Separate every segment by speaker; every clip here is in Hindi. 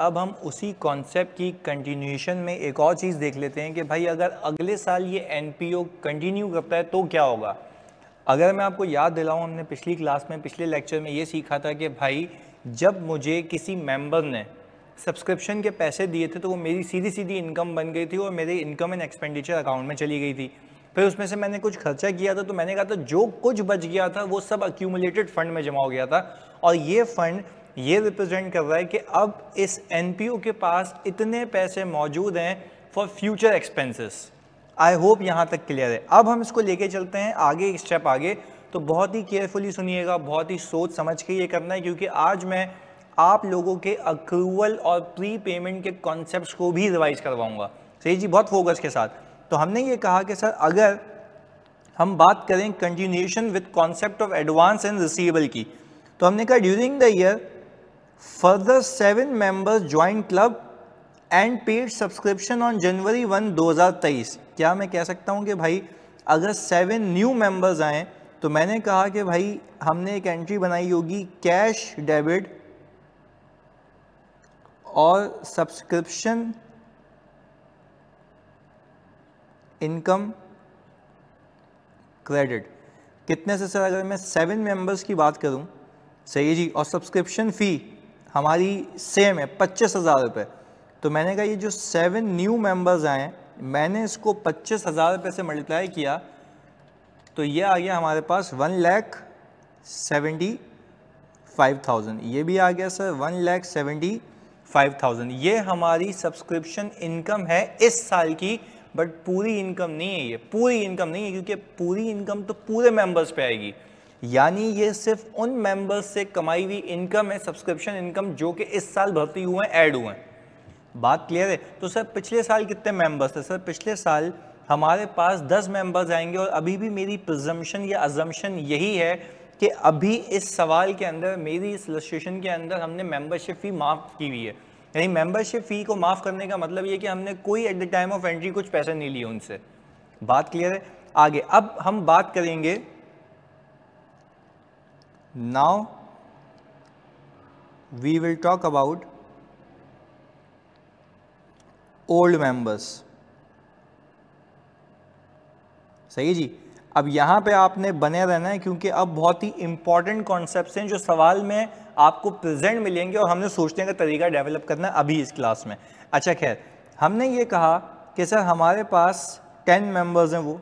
Speaker 1: अब हम उसी कॉन्सेप्ट की कंटिन्यूशन में एक और चीज़ देख लेते हैं कि भाई अगर अगले साल ये एन कंटिन्यू करता है तो क्या होगा अगर मैं आपको याद दिलाऊं हमने पिछली क्लास में पिछले लेक्चर में ये सीखा था कि भाई जब मुझे किसी मेंबर ने सब्सक्रिप्शन के पैसे दिए थे तो वो मेरी सीधी सीधी इनकम बन गई थी और मेरे इनकम एंड एक्सपेंडिचर अकाउंट में चली गई थी फिर उसमें से मैंने कुछ खर्चा किया था तो मैंने कहा था जो कुछ बच गया था वो सब अक्यूमुलेटेड फंड में जमा हो गया था और ये फंड ये रिप्रेजेंट कर रहा है कि अब इस एन के पास इतने पैसे मौजूद हैं for future expenses I hope यहाँ तक क्लियर है अब हम इसको लेके चलते हैं आगे एक स्टेप आगे तो बहुत ही केयरफुली सुनिएगा बहुत ही सोच समझ के ये करना है क्योंकि आज मैं आप लोगों के अक्रूवल और प्री पेमेंट के कॉन्सेप्ट को भी रिवाइज करवाऊँगा सही जी बहुत फोकस के साथ तो हमने ये कहा कि सर अगर हम बात करें continuation with concept of advance and receivable की तो हमने कहा during the year Further, seven members joined club and paid subscription on January 1, 2023. क्या मैं कह सकता हूँ कि भाई अगर सेवन न्यू मेंबर्स आए तो मैंने कहा कि भाई हमने एक एंट्री बनाई होगी कैश डेबिट और सब्सक्रिप्शन इनकम क्रेडिट कितने से सर अगर मैं सेवन मेंबर्स की बात करूं सही जी और सब्सक्रिप्शन फ़ी हमारी सेम है पच्चीस हज़ार रुपये तो मैंने कहा ये जो सेवन न्यू मेंबर्स आए हैं मैंने इसको पच्चीस हज़ार रुपये से मल्टीप्लाई किया तो ये आ गया हमारे पास one lakh seventy five thousand ये भी आ गया sir one lakh seventy five thousand ये हमारी सब्सक्रिप्शन इनकम है इस साल की बट पूरी इनकम नहीं है ये पूरी इनकम नहीं है क्योंकि पूरी इनकम तो पूरे मेंबर्स पे आएगी यानी ये सिर्फ उन मेंबर्स से कमाई हुई इनकम है सब्सक्रिप्शन इनकम जो कि इस साल भर्ती हुए हैं ऐड हुए हैं बात क्लियर है तो सर पिछले साल कितने मेंबर्स थे सर पिछले साल हमारे पास 10 मेंबर्स आएंगे और अभी भी मेरी प्रजम्पन या अजम्पन यही है कि अभी इस सवाल के अंदर मेरी इस के अंदर हमने मेंबरशिप फी माफ़ की हुई है यानी मेंबरशिप फ़ी को माफ़ करने का मतलब ये कि हमने कोई at the time of entry कुछ पैसे नहीं लिए उनसे बात क्लियर है आगे अब हम बात करेंगे now we will talk about old members सही जी अब यहाँ पे आपने बने रहना है क्योंकि अब बहुत ही इंपॉर्टेंट कॉन्सेप्ट हैं जो सवाल में आपको प्रेजेंट मिलेंगे और हमने सोचने का तरीका डेवलप करना है अभी इस क्लास में अच्छा खैर हमने ये कहा कि सर हमारे पास टेन मेंबर्स हैं वो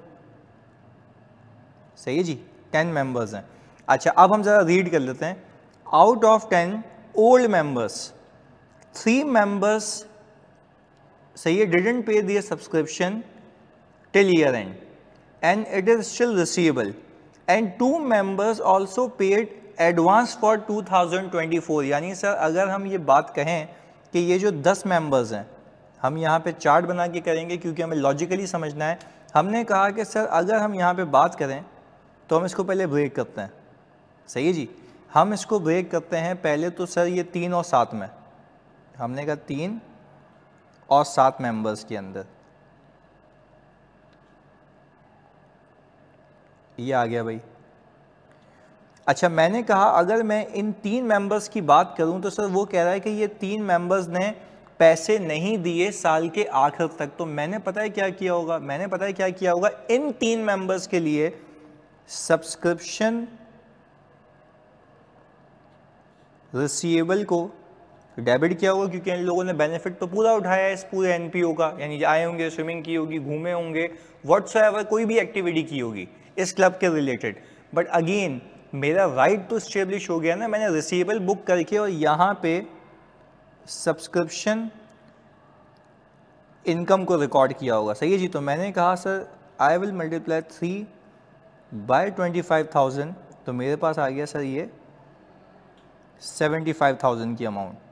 Speaker 1: सही है जी टेन मेंबर्स हैं अच्छा अब हम ज़रा रीड कर लेते हैं out of ten old members three members सही है didn't pay their subscription till year end and it is still receivable and two members also paid advance for 2024 यानी सर अगर हम ये बात कहें कि ये जो 10 मेंबर्स हैं हम यहाँ पे चार्ट बना के करेंगे क्योंकि हमें लॉजिकली समझना है हमने कहा कि सर अगर हम यहाँ पे बात करें तो हम इसको पहले ब्रेक करते हैं सही है जी हम इसको ब्रेक करते हैं पहले तो सर ये तीन और सात में हमने कहा तीन और सात मेंबर्स के अंदर ये आ गया भाई अच्छा मैंने कहा अगर मैं इन तीन मेंबर्स की बात करूं तो सर वो कह रहा है कि ये तीन मेंबर्स ने पैसे नहीं दिए साल के आखिर तक तो मैंने पता है क्या किया होगा मैंने पता है क्या किया होगा इन तीन मेंबर्स के लिए सब्सक्रिप्शन रिसीवेबल को डेबिट किया होगा क्योंकि इन लोगों ने बेनिफिट तो पूरा उठाया है इस पूरे एनपीओ का यानी आए होंगे स्विमिंग की होगी घूमे होंगे वट्स कोई भी एक्टिविटी की होगी इस क्लब के रिलेटेड बट अगेन मेरा राइट तो स्टेब्लिश हो गया ना मैंने रिसीवेबल बुक करके और यहाँ पे सब्सक्रिप्शन इनकम को रिकॉर्ड किया होगा सही है जी तो मैंने कहा sir I will multiply three by twenty five thousand तो मेरे पास आ गया सर ये सेवेंटी फाइव थाउजेंड की अमाउंट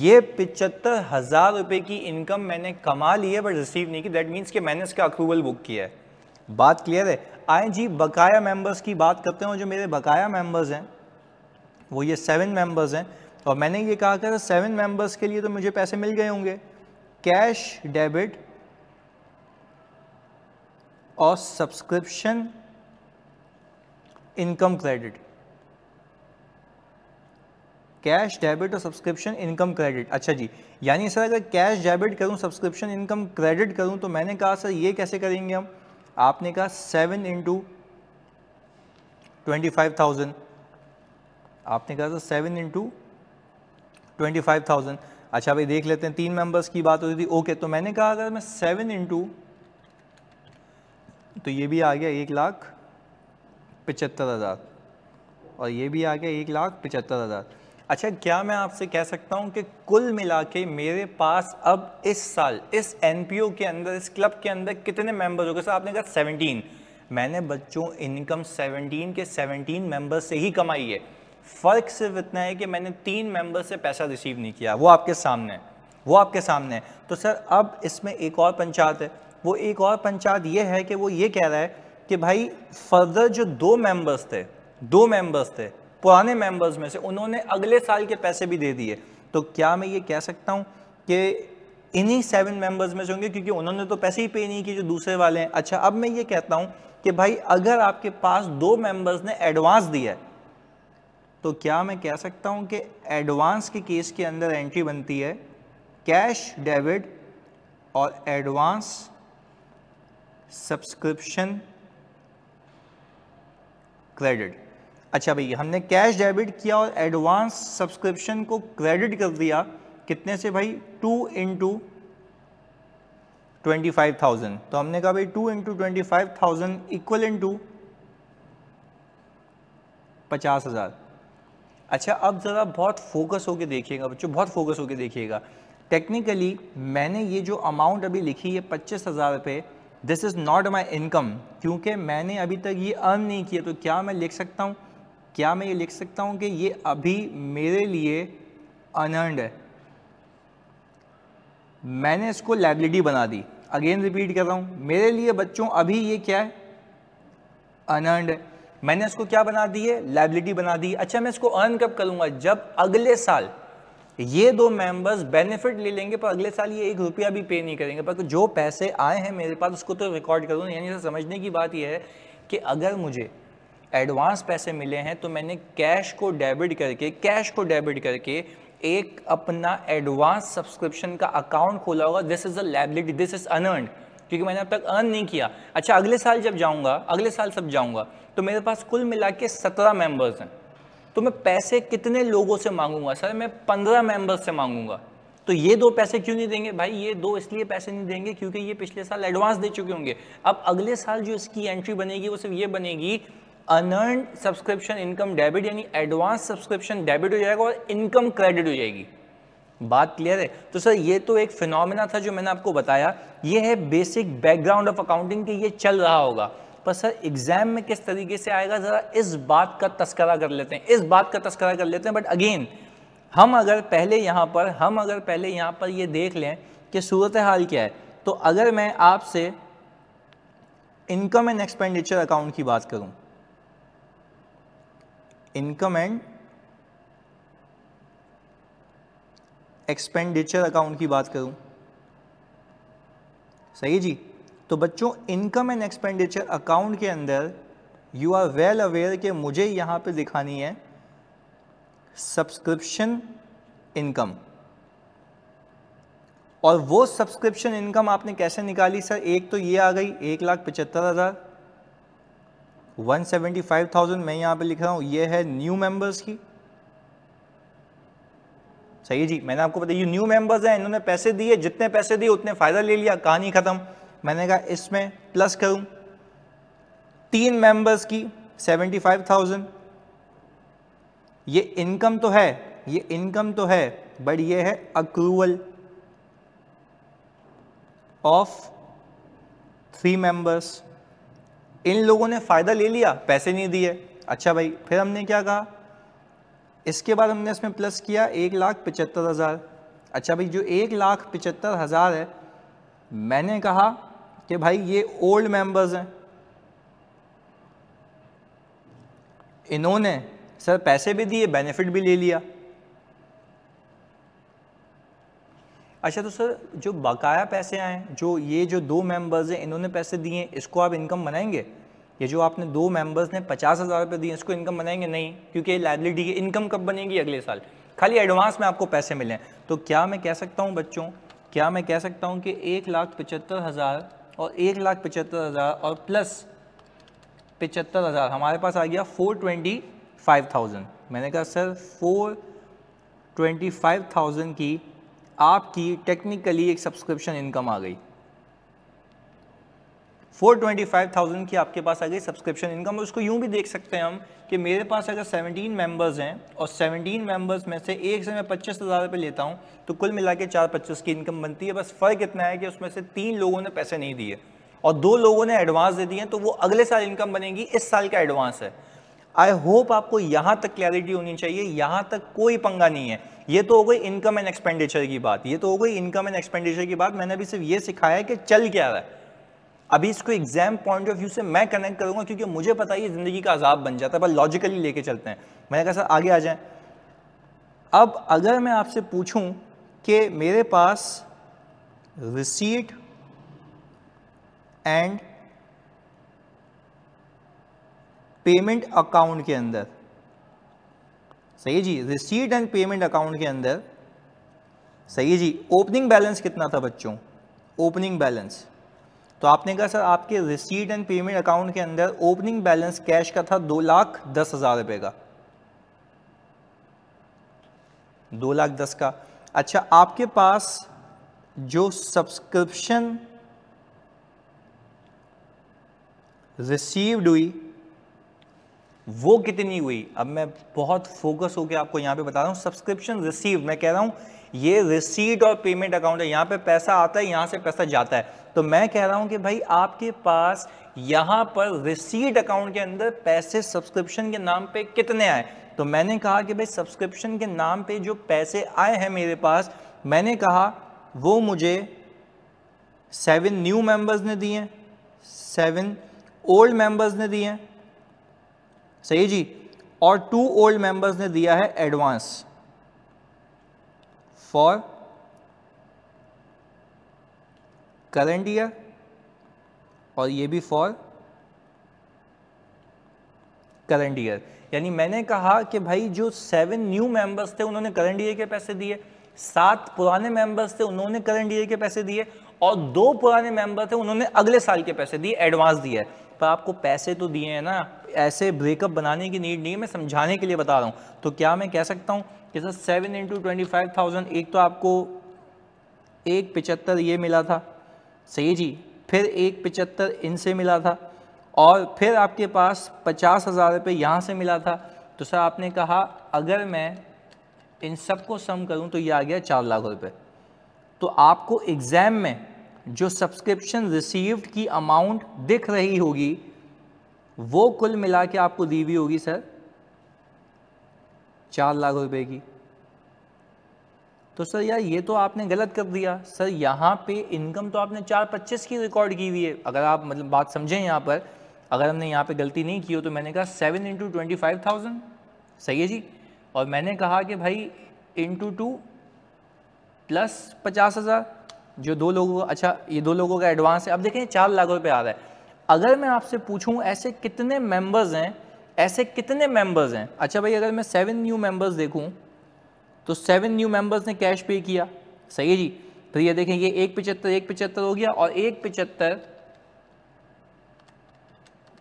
Speaker 1: ये पिचहत्तर हज़ार रुपये की इनकम मैंने कमा ली है बट रिसीव नहीं की दैट मीन्स कि मैंने इसका अप्रूवल बुक किया है बात क्लियर है आए जी बकाया मेंबर्स की बात करते हैं जो मेरे बकाया मेंबर्स हैं वो ये सेवन मेंबर्स हैं और मैंने ये कहा था सेवन मेंबर्स के लिए तो मुझे पैसे मिल गए होंगे कैश डेबिट और subscription income credit cash debit और सब्सक्रिप्शन इनकम क्रेडिट अच्छा जी यानी सर अगर कैश डेबिट करूँ सब्सक्रिप्शन इनकम क्रेडिट करूँ तो मैंने कहा सर ये कैसे करेंगे हम आपने कहा seven into twenty five thousand आपने कहा sir seven into twenty five thousand अच्छा भाई देख लेते हैं तीन मेंबर्स की बात हो रही थी ओके तो मैंने कहा अगर मैं सेवन इंटू तो ये भी आ गया एक लाख पचहत्तर हज़ार और ये भी आ गया एक लाख पचहत्तर हज़ार अच्छा क्या मैं आपसे कह सकता हूँ कि कुल मिला के मेरे पास अब इस साल इस एन के अंदर इस क्लब के अंदर कितने मेंबर्स हो गए सर आपने कहा सेवनटीन मैंने बच्चों इनकम सेवनटीन के सेवनटीन मेंबर्स से ही कमाई है फ़र्क सिर्फ इतना है कि मैंने तीन मेंबर से पैसा रिसीव नहीं किया वो आपके सामने है वो आपके सामने है तो सर अब इसमें एक और पंचायत है वो एक और पंचायत ये है कि वो ये कह रहा है कि भाई फर्दर जो दो मेंबर्स थे दो मेंबर्स थे पुराने मेंबर्स में से उन्होंने अगले साल के पैसे भी दे दिए तो क्या मैं ये कह सकता हूँ कि इन्हीं सेवन मेंबर्स में से होंगे क्योंकि उन्होंने तो पैसे ही पे नहीं किए जो दूसरे वाले हैं अच्छा अब मैं ये कहता हूँ कि भाई अगर आपके पास दो मेंबर्स ने एडवांस दिया है तो क्या मैं कह सकता हूँ कि एडवांस के केस के अंदर एंट्री बनती है कैश डेबिट और एडवांस सब्सक्रिप्शन क्रेडिट अच्छा भाई हमने कैश डेबिट किया और एडवांस सब्सक्रिप्शन को क्रेडिट कर दिया कितने से भाई two into twenty five thousand तो हमने कहा भाई two into twenty five thousand equal into पचास हज़ार अच्छा अब ज़रा बहुत फोकस होके देखिएगा बच्चों बहुत फोकस होके देखिएगा टेक्निकली मैंने ये जो अमाउंट अभी लिखी है पच्चीस हज़ार रुपये this is not my income क्योंकि मैंने अभी तक ये अर्न नहीं किया तो क्या मैं लिख सकता हूँ क्या मैं ये लिख सकता हूं कि ये अभी मेरे लिए अनर्ड है मैंने इसको लाइबिलिटी बना दी अगेन रिपीट कर रहा हूं मेरे लिए बच्चों अभी ये क्या है अनर्नड है मैंने इसको क्या बना दी है लाइबिलिटी बना दी अच्छा मैं इसको अर्न कब करूंगा जब अगले साल ये दो मेंबर्स बेनिफिट ले लेंगे पर अगले साल ये एक रुपया भी पे नहीं करेंगे पर जो पैसे आए हैं मेरे पास उसको तो रिकॉर्ड करूँ यानी समझने की बात यह है कि अगर मुझे एडवांस पैसे मिले हैं तो मैंने कैश को डेबिट करके कैश को डेबिट करके एक अपना एडवांस सब्सक्रिप्शन का अकाउंट खोला होगा this is a liability this is unearn क्योंकि मैंने अब तक अर्न नहीं किया अच्छा अगले साल जब जाऊँगा अगले साल सब जाऊँगा तो मेरे पास कुल मिला के सत्रह मेंबर्स हैं तो मैं पैसे कितने लोगों से मांगूंगा सर मैं पंद्रह मेंबर्स से मांगूंगा तो ये दो पैसे क्यों नहीं देंगे भाई ये दो इसलिए पैसे नहीं देंगे क्योंकि ये पिछले साल एडवांस दे चुके होंगे अब अगले साल जो इसकी एंट्री बनेगी वो सिर्फ ये बनेगी अनर्न सब्सक्रिप्शन इनकम डेबिट यानी एडवांस सब्सक्रिप्शन डेबिट हो जाएगा और इनकम क्रेडिट हो जाएगी बात क्लियर है तो सर ये तो एक फिनोमिना था जो मैंने आपको बताया ये है बेसिक बैकग्राउंड ऑफ अकाउंटिंग की ये चल रहा होगा पर सर एग्जाम में किस तरीके से आएगा ज़रा इस बात का तस्करा कर लेते हैं इस बात का तस्करा कर लेते हैं बट अगेन हम अगर पहले यहाँ पर हम अगर पहले यहाँ पर ये देख लें कि सूरत हाल क्या है तो अगर मैं आपसे इनकम एंड एक्सपेंडिचर अकाउंट की बात करूँ इनकम एंड एक्सपेंडिचर अकाउंट की बात करूं सही जी तो बच्चों इनकम एंड एक्सपेंडिचर अकाउंट के अंदर यू आर वेल अवेयर कि मुझे यहां पे दिखानी है सब्सक्रिप्शन इनकम और वो सब्सक्रिप्शन इनकम आपने कैसे निकाली सर एक तो ये आ गई एक लाख पचहत्तर हज़ार 175,000 मैं यहां पे लिख रहा हूं ये है न्यू मेंबर्स की सही है जी मैंने आपको बताया ये न्यू मेंबर्स हैं इन्होंने पैसे दिए जितने पैसे दिए उतने फ़ायदा ले लिया कहानी ख़त्म मैंने कहा इसमें प्लस करूं तीन मेंबर्स की 75,000 ये इनकम तो है ये इनकम तो है बट ये है अक्रूवल ऑफ थ्री मेंबर्स इन लोगों ने फ़ायदा ले लिया पैसे नहीं दिए अच्छा भाई फिर हमने क्या कहा इसके बाद हमने इसमें प्लस किया एक लाख पचहत्तर हज़ार अच्छा भाई जो एक लाख पचहत्तर हज़ार है मैंने कहा कि भाई ये ओल्ड मेंबर्स हैं इन्होंने सर पैसे भी दिए बेनिफिट भी ले लिया अच्छा तो सर जो बकाया पैसे आए जो ये जो दो मेंबर्स हैं इन्होंने पैसे दिए इसको आप इनकम बनाएंगे ये जो आपने दो मेंबर्स ने पचास हज़ार रुपये दिए इसको इनकम बनाएंगे नहीं क्योंकि लाइबिलिटी की इनकम कब बनेगी अगले साल खाली एडवांस में आपको पैसे मिले तो क्या मैं कह सकता हूँ बच्चों क्या मैं कह सकता हूँ कि एक लाख पचहत्तर हज़ार और एक लाख पचहत्तर हज़ार और प्लस पचहत्तर हज़ार हमारे पास आ गया फोर ट्वेंटी फाइव थाउजेंड मैंने कहा sir four twenty five thousand की आपकी टेक्निकली एक सब्सक्रिप्शन इनकम आ गई 425,000 की आपके पास आ गई सब्सक्रिप्शन इनकम उसको यूं भी देख सकते हैं हम कि मेरे पास अगर 17 मेंबर्स हैं और 17 मेंबर्स में से एक से मैं पच्चीस हज़ार रुपये लेता हूं तो कुल मिला के चार पच्चीस की इनकम बनती है बस फ़र्क इतना है कि उसमें से तीन लोगों ने पैसे नहीं दिए और दो लोगों ने एडवांस दे दिए तो वो अगले साल इनकम बनेगी इस साल का एडवांस है आई होप आपको यहां तक क्लैरिटी होनी चाहिए यहां तक कोई पंगा नहीं है ये तो हो गई इनकम एंड एक्सपेंडिचर की बात ये तो हो गई इनकम एंड एक्सपेंडिचर की बात मैंने अभी सिर्फ ये सिखाया है कि चल क्या रहा है अभी इसको एग्जाम पॉइंट ऑफ व्यू से मैं कनेक्ट करूंगा क्योंकि मुझे पता है ज़िंदगी का अजाब बन जाता है पर लॉजिकली लेके चलते हैं मैंने कहा सर आगे आ जाए अब अगर मैं आपसे पूछूं कि मेरे पास रिसीट एंड पेमेंट अकाउंट के अंदर सही जी रिसीट एंड पेमेंट अकाउंट के अंदर सही जी ओपनिंग बैलेंस कितना था बच्चों ओपनिंग बैलेंस तो आपने कहा सर आपके रिसीट एंड पेमेंट अकाउंट के अंदर ओपनिंग बैलेंस कैश का था दो लाख दस हज़ार रुपए का दो लाख दस का अच्छा आपके पास जो सब्सक्रिप्शन रिसीव्ड हुई वो कितनी हुई अब मैं बहुत फोकस होकर आपको यहाँ पे बता रहा हूँ सब्सक्रिप्शन रिसीव मैं कह रहा हूँ ये रिसीट और पेमेंट अकाउंट है यहाँ पे पैसा आता है यहाँ से पैसा जाता है तो मैं कह रहा हूँ कि भाई आपके पास यहाँ पर रिसीट अकाउंट के अंदर पैसे सब्सक्रिप्शन के नाम पे कितने आए तो मैंने कहा कि भाई सब्सक्रिप्शन के नाम पे जो पैसे आए हैं मेरे पास मैंने कहा वो मुझे सेवन न्यू मेंबर्स ने दिए सेवन ओल्ड मेंबर्स ने दिए हैं सही जी और टू ओल्ड मेंबर्स ने दिया है एडवांस फॉर करंट ईयर और ये भी फॉर करंट ईयर यानी मैंने कहा कि भाई जो सेवन न्यू मेंबर्स थे उन्होंने करंट ईयर के पैसे दिए सात पुराने मेंबर्स थे उन्होंने करंट ईयर के पैसे दिए और दो पुराने मेंबर थे उन्होंने अगले साल के पैसे दिए एडवांस दिया पर आपको पैसे तो दिए हैं ना ऐसे ब्रेकअप बनाने की नीड नहीं है मैं समझाने के लिए बता रहा हूँ तो क्या मैं कह सकता हूँ कि sir seven into twenty five thousand एक तो आपको एक पिचत्तर ये मिला था सही जी फिर एक पिचत्तर इनसे मिला था और फिर आपके पास पचास हज़ार रुपये यहाँ से मिला था तो सर आपने कहा अगर मैं इन सब को सम करूँ तो ये आ गया चार लाख रुपये तो आपको एग्ज़ाम में जो सब्सक्रिप्शन रिसीव्ड की अमाउंट दिख रही होगी वो कुल मिला के आपको दी हुई होगी सर चार लाख रुपए की तो सर यार ये तो आपने गलत कर दिया सर यहाँ पे इनकम तो आपने चार पच्चीस की रिकॉर्ड की हुई है अगर आप मतलब बात समझें यहाँ पर अगर हमने यहाँ पे गलती नहीं की हो तो मैंने कहा seven into twenty five thousand सही है जी और मैंने कहा कि भाई इंटू टू प्लस पचास हज़ार जो दो लोगों का अच्छा ये दो लोगों का एडवांस है अब देखें चार लाख रुपये आ रहा है अगर मैं आपसे पूछूं ऐसे कितने मेंबर्स हैं ऐसे कितने मेंबर्स हैं अच्छा भाई अगर मैं सेवन न्यू मेंबर्स देखूं तो सेवन न्यू मेंबर्स ने कैश पे किया सही है जी फिर तो ये देखें ये एक पिचहत्तर एक पिचहत्तर हो गया और एक पिचहत्तर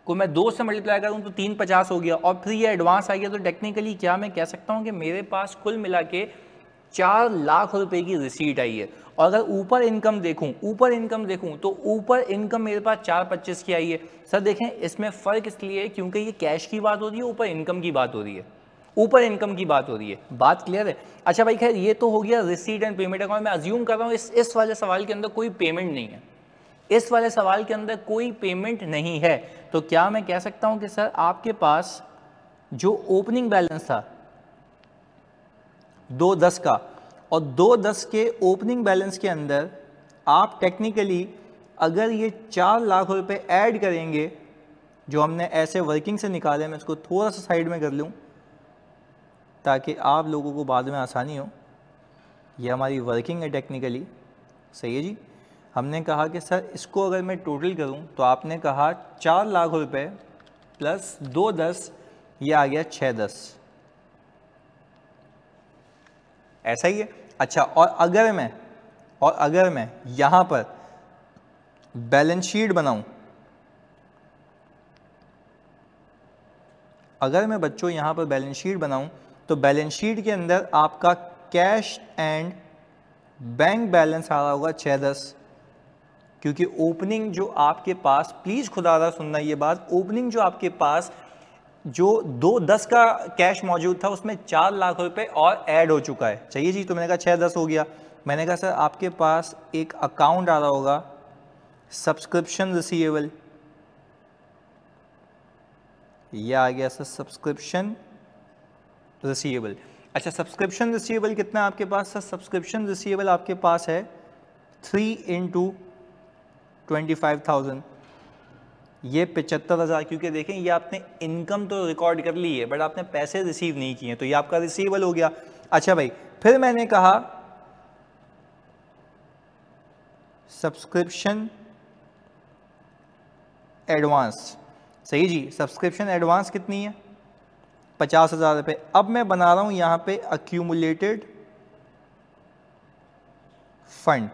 Speaker 1: को मैं दो से मल्टीप्लाई करूं तो तीन पचास हो गया और फिर ये एडवांस आ गया तो टेक्निकली क्या मैं कह सकता हूं कि मेरे पास कुल मिला के चार लाख रुपए की रिसीट आई है और अगर ऊपर इनकम देखूं ऊपर इनकम देखूं तो ऊपर इनकम मेरे पास चार पच्चीस की आई है सर देखें इसमें फ़र्क इसलिए है क्योंकि ये कैश की बात हो रही है ऊपर इनकम की बात हो रही है ऊपर इनकम की बात हो रही है बात क्लियर है अच्छा भाई खैर ये तो हो गया रिसीट एंड पेमेंट अकाउंट मैं अज्यूम कर रहा हूँ इस इस वाले सवाल के अंदर कोई पेमेंट नहीं है इस वाले सवाल के अंदर कोई पेमेंट नहीं है तो क्या मैं कह सकता हूँ कि सर आपके पास जो ओपनिंग बैलेंस था दो दस का और दो दस के ओपनिंग बैलेंस के अंदर आप टेक्निकली अगर ये चार लाख रुपए ऐड करेंगे जो हमने ऐसे वर्किंग से निकाले मैं इसको थोड़ा सा साइड में कर लूँ ताकि आप लोगों को बाद में आसानी हो ये हमारी वर्किंग है टेक्निकली सही है जी हमने कहा कि सर इसको अगर मैं टोटल करूँ तो आपने कहा चार लाख रुपये प्लस दो दस ये आ गया छः दस ऐसा ही है अच्छा और अगर मैं और अगर मैं यहां पर बैलेंस शीट बनाऊं अगर मैं बच्चों यहां पर बैलेंस शीट बनाऊं तो बैलेंस शीट के अंदर आपका कैश एंड बैंक बैलेंस आ रहा होगा छह दस क्योंकि ओपनिंग जो आपके पास प्लीज़ खुदा रहा सुनना ये बात ओपनिंग जो आपके पास जो दो दस का कैश मौजूद था उसमें चार लाख रुपए और ऐड हो चुका है चाहिए जी तो मैंने कहा छः दस हो गया मैंने कहा सर आपके पास एक अकाउंट आ रहा होगा सब्सक्रिप्शन रिसीवेबल ये आ गया सर सब्सक्रिप्शन रिसीवेबल अच्छा सब्सक्रिप्शन रिसीवेबल कितना है आपके पास सर सब्सक्रिप्शन रिसीवेबल आपके पास है three into twenty five thousand ये पचहत्तर हज़ार क्योंकि देखें ये आपने इनकम तो रिकॉर्ड कर ली है बट आपने पैसे रिसीव नहीं किए तो ये आपका रिसीवल हो गया अच्छा भाई फिर मैंने कहा सब्सक्रिप्शन एडवांस सही जी सब्सक्रिप्शन एडवांस कितनी है पचास हज़ार रुपये अब मैं बना रहा हूँ यहाँ पे अक्यूमुलेटेड फंड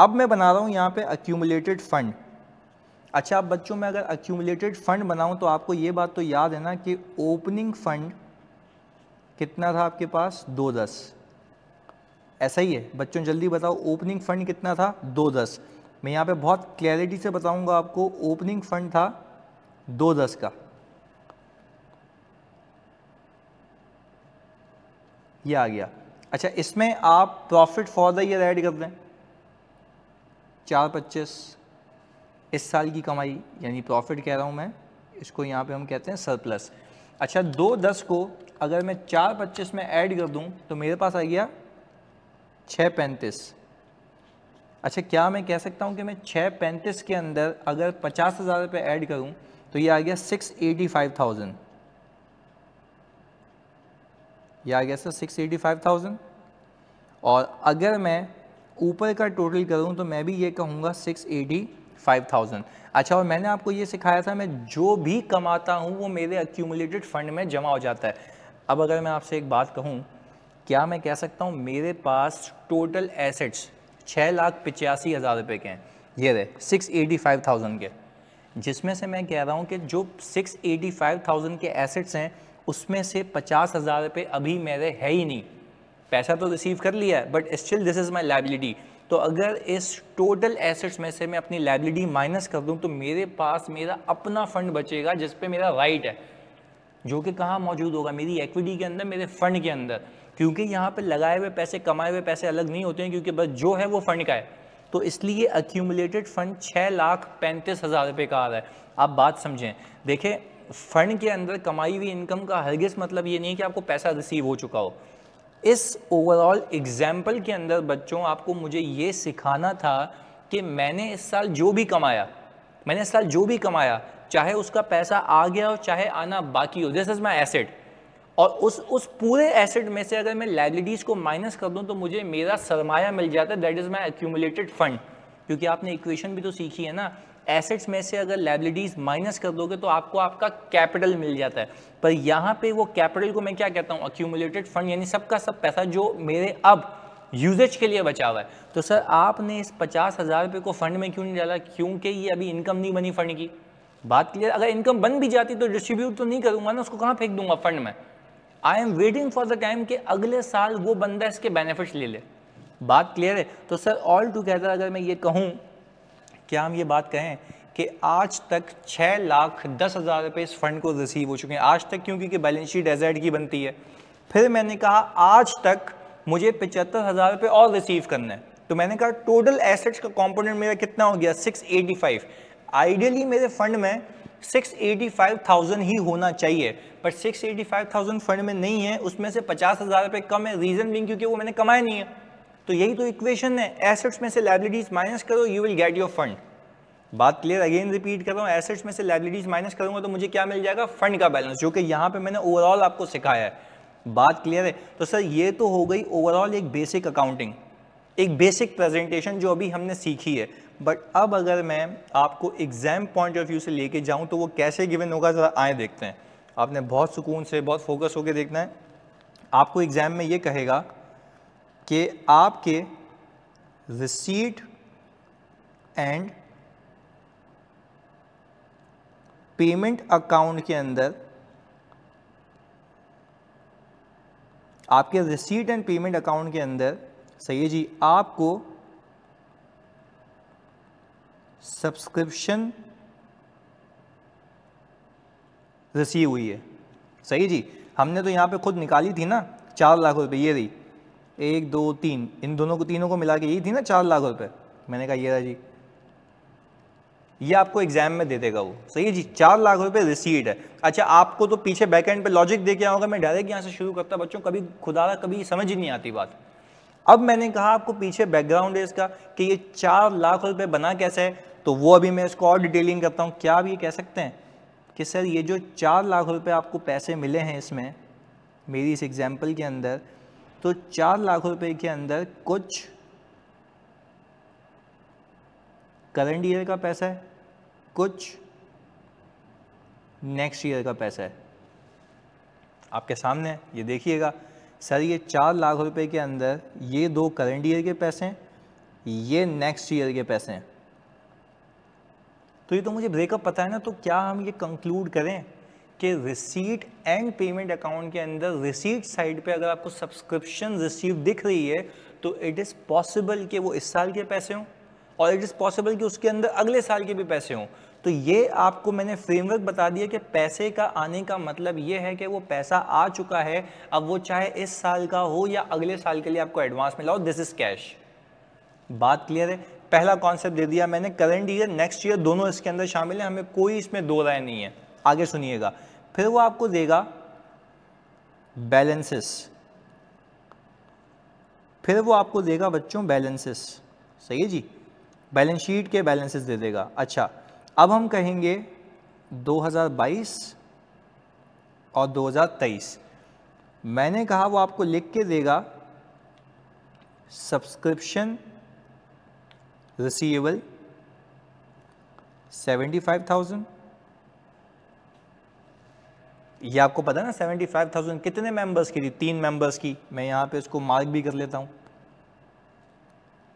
Speaker 1: अब मैं बना रहा हूँ यहाँ पे अक्यूमुलेटेड फंड अच्छा आप बच्चों में अगर अक्यूमुलेटेड फंड बनाऊं तो आपको ये बात तो याद है ना कि ओपनिंग फंड कितना था आपके पास दो दस ऐसा ही है बच्चों जल्दी बताओ ओपनिंग फंड कितना था दो दस मैं यहाँ पे बहुत क्लैरिटी से बताऊंगा आपको ओपनिंग फंड था दो दस का ये आ गया अच्छा इसमें आप profit for the year add कर दें चार पच्चीस इस साल की कमाई यानी प्रॉफिट कह रहा हूँ मैं इसको यहाँ पे हम कहते हैं सरप्लस अच्छा दो दस को अगर मैं चार पच्चीस में ऐड कर दूँ तो मेरे पास आ गया छः पैंतीस अच्छा क्या मैं कह सकता हूँ कि मैं छः पैंतीस के अंदर अगर पचास हज़ार रुपये ऐड करूँ तो ये आ गया सिक्स एटी फाइव थाउजेंड यह आ गया sir six eighty five thousand और अगर मैं ऊपर का टोटल करूँ तो मैं भी ये कहूँगा सिक्स एटी फाइव थाउजेंड अच्छा और मैंने आपको ये सिखाया था मैं जो भी कमाता हूँ वो मेरे अक्यूमुलेटेड फंड में जमा हो जाता है अब अगर मैं आपसे एक बात कहूँ क्या मैं कह सकता हूँ मेरे पास टोटल एसेट्स छः लाख पचासी हज़ार रुपये के हैं ये रहे सिक्स एटी फाइव थाउजेंड के जिसमें से मैं कह रहा हूँ कि जो सिक्स एटी फाइव थाउजेंड के एसेट्स हैं उसमें से पचास हज़ार रुपये अभी मेरे है ही नहीं पैसा तो रिसीव कर लिया है but still this is my liability तो अगर इस टोटल एसेट्स में से मैं अपनी लाइबिलिटी माइनस कर दूं तो मेरे पास मेरा अपना फंड बचेगा जिस पे मेरा राइट है जो कि कहाँ मौजूद होगा मेरी एक्विटी के अंदर मेरे फंड के अंदर क्योंकि यहाँ पे लगाए हुए पैसे कमाए हुए पैसे अलग नहीं होते हैं क्योंकि बस जो है वो फंड का है तो इसलिए अक्यूमुलेटेड फंड छः लाख पैंतीस हज़ार रुपये का आ रहा है आप बात समझें देखें फंड के अंदर कमाई हुई इनकम का हरगिज़ मतलब ये नहीं है कि आपको पैसा रिसीव हो चुका हो इस ओवरऑल एग्जाम्पल के अंदर बच्चों आपको मुझे ये सिखाना था कि मैंने इस साल जो भी कमाया मैंने इस साल जो भी कमाया चाहे उसका पैसा आ गया हो चाहे आना बाकी हो दिस इज़ माई एसेट और उस उस पूरे एसेट में से अगर मैं लाइबिलिटीज़ को माइनस कर दूं तो मुझे मेरा सरमाया मिल जाता है that is my accumulated fund क्योंकि आपने इक्वेशन भी तो सीखी है ना एसेट्स में से अगर लाइबिलिटीज़ माइनस कर दोगे तो आपको आपका कैपिटल मिल जाता है पर यहाँ पे वो कैपिटल को मैं क्या कहता हूँ अक्यूमुलेटेड फंड यानी सबका सब पैसा जो मेरे अब यूजेज के लिए बचा हुआ है तो सर आपने इस पचास हज़ार रुपये को फंड में क्यों नहीं डाला क्योंकि ये अभी इनकम नहीं बनी फंड की बात क्लियर अगर इनकम बन भी जाती तो डिस्ट्रीब्यूट तो नहीं करूंगा ना उसको कहाँ फेंक दूंगा फंड में I am waiting for the time कि अगले साल वो बंदा इसके बेनिफिट्स ले ले बात क्लियर है तो सर ऑल टूगेदर अगर मैं ये कहूँ क्या हम ये बात कहें कि आज तक छः लाख दस हज़ार रुपये इस फंड को रिसीव हो चुके हैं आज तक क्यों क्योंकि बैलेंस शीट डेजर्ट की बनती है फिर मैंने कहा आज तक मुझे पचहत्तर हज़ार रुपये और रिसीव करना है तो मैंने कहा टोटल एसेट्स का कंपोनेंट मेरा कितना हो गया 685 आइडियली मेरे फंड में 685,000 ही होना चाहिए बट 685,000 फंड में नहीं है उसमें से पचास हज़ार रुपये कम है रीज़न भी क्योंकि वो मैंने कमाया नहीं है तो यही तो इक्वेशन है एसेट्स में से लाइबिलिटीज माइनस करो you will get your fund बात क्लियर अगेन रिपीट कर रहा हूँ एसेट्स में से लाइबिलिटीज माइनस करूंगा तो मुझे क्या मिल जाएगा फंड का बैलेंस जो कि यहाँ पे मैंने ओवरऑल आपको सिखाया है बात क्लियर है तो सर ये तो हो गई ओवरऑल एक बेसिक अकाउंटिंग एक बेसिक प्रेजेंटेशन जो अभी हमने सीखी है बट अब अगर मैं आपको एग्जाम पॉइंट ऑफ व्यू से लेके जाऊँ तो वो कैसे गिवन होगा ज़रा आए देखते हैं आपने बहुत सुकून से बहुत फोकस होकर देखना है आपको एग्जाम में ये कहेगा कि आपके रिसीट एंड पेमेंट अकाउंट के अंदर आपके रिसीट एंड पेमेंट अकाउंट के अंदर सही है जी आपको सब्सक्रिप्शन रिसीव हुई है सही जी हमने तो यहाँ पे खुद निकाली थी ना चार लाख रुपए ये रही एक दो तीन इन दोनों को तीनों को मिला के यही थी ना चार लाख रुपए मैंने कहा ये रहा जी ये आपको एग्जाम में दे देगा वो सही है जी चार लाख रुपए रिसीट है अच्छा आपको तो पीछे बैक एंड पे लॉजिक दे के आओगे मैं डायरेक्ट यहाँ से शुरू करता बच्चों कभी खुदा कभी समझ ही नहीं आती बात अब मैंने कहा आपको पीछे बैकग्राउंड है इसका कि ये चार लाख रुपए बना कैसे है तो वो अभी मैं इसको और डिटेलिंग करता हूँ क्या आप ये कह सकते हैं कि सर ये जो चार लाख रुपए आपको पैसे मिले हैं इसमें मेरी इस एग्जाम्पल के अंदर तो चार लाख रुपए के अंदर कुछ करंट ईयर का पैसा है कुछ नेक्स्ट ईयर का पैसा है आपके सामने ये देखिएगा सर ये चार लाख रुपए के अंदर ये दो करंट ईयर के पैसे हैं ये नेक्स्ट ईयर के पैसे हैं तो ये तो मुझे ब्रेकअप पता है ना तो क्या हम ये कंक्लूड करें आपके रिसीट एंड पेमेंट अकाउंट के अंदर रिसीट साइड पे अगर आपको सब्सक्रिप्शन रिसीव दिख रही है तो इट इज़ पॉसिबल कि वो इस साल के पैसे हों और इट इज़ पॉसिबल कि उसके अंदर अगले साल के भी पैसे हों तो ये आपको मैंने फ्रेमवर्क बता दिया कि पैसे का आने का मतलब ये है कि वो पैसा आ चुका है अब वो चाहे इस साल का हो या अगले साल के लिए आपको एडवांस मिला हो दिस इज़ कैश बात क्लियर है पहला कॉन्सेप्ट दे दिया मैंने करंट ईयर नेक्स्ट ईयर दोनों इसके अंदर शामिल है हमें कोई इसमें दो राय नहीं है आगे सुनिएगा फिर वो आपको देगा बैलेंसेस फिर वो आपको देगा बच्चों बैलेंसेस सही है जी बैलेंस शीट के बैलेंसेस दे देगा अच्छा अब हम कहेंगे 2022 और 2023 मैंने कहा वो आपको लिख के देगा सब्सक्रिप्शन रिसीवेबल 75,000 ये आपको पता ना 75,000 कितने मेंबर्स की थी तीन मेंबर्स की मैं यहाँ पे इसको मार्क भी कर लेता हूँ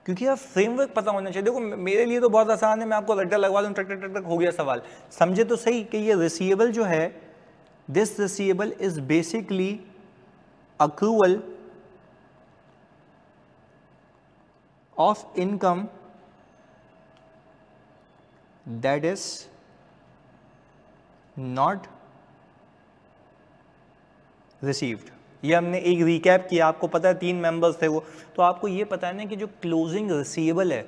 Speaker 1: क्योंकि यार फ्रेमवर्क पता होना चाहिए देखो मेरे लिए तो बहुत आसान है मैं आपको रड्डा लगवा दूँ टक टक टक हो गया सवाल समझे तो सही कि ये रिसीएबल जो है this receivable is basically accrual of income that is not received ये हमने एक रिकैप किया आपको पता है तीन मेंबर्स थे वो तो आपको ये पता है ना कि जो क्लोजिंग रिसीवेबल है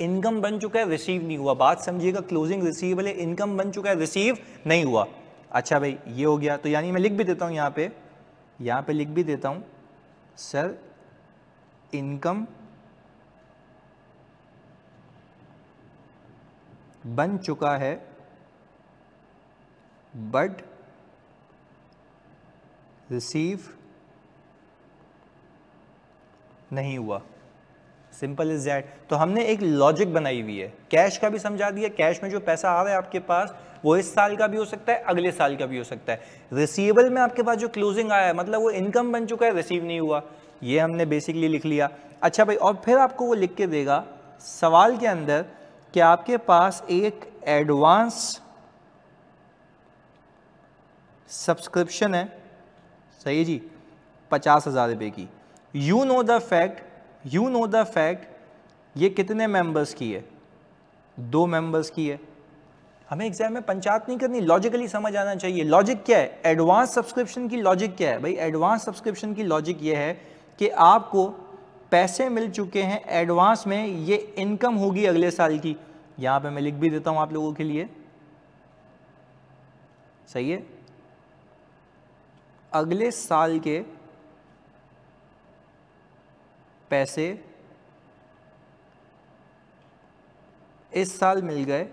Speaker 1: इनकम बन चुका है रिसीव नहीं हुआ बात समझिएगा क्लोजिंग रिसीवेबल है इनकम बन चुका है रिसीव नहीं हुआ अच्छा भाई ये हो गया तो यानी मैं लिख भी देता हूँ यहाँ पे यहाँ पे लिख भी देता हूँ सर इनकम बन चुका है बट रिसीव नहीं हुआ सिंपल इज दैट तो हमने एक लॉजिक बनाई हुई है कैश का भी समझा दिया कैश में जो पैसा आ रहा है आपके पास वो इस साल का भी हो सकता है अगले साल का भी हो सकता है रिसीवेबल में आपके पास जो क्लोजिंग आया है मतलब वो इनकम बन चुका है रिसीव नहीं हुआ ये हमने बेसिकली लिख लिया अच्छा भाई और फिर आपको वो लिख के देगा सवाल के अंदर कि आपके पास एक एडवांस सब्सक्रिप्शन है सही है जी पचास हज़ार रुपये की you know the fact you know the fact ये कितने मेंबर्स की है दो मेंबर्स की है हमें एग्जाम में पंचायत नहीं करनी लॉजिकली समझ आना चाहिए लॉजिक क्या है एडवांस सब्सक्रिप्शन की लॉजिक क्या है भाई एडवांस सब्सक्रिप्शन की लॉजिक ये है कि आपको पैसे मिल चुके हैं एडवांस में ये इनकम होगी अगले साल की यहाँ पे मैं लिख भी देता हूँ आप लोगों के लिए सही है अगले साल के पैसे इस साल मिल गए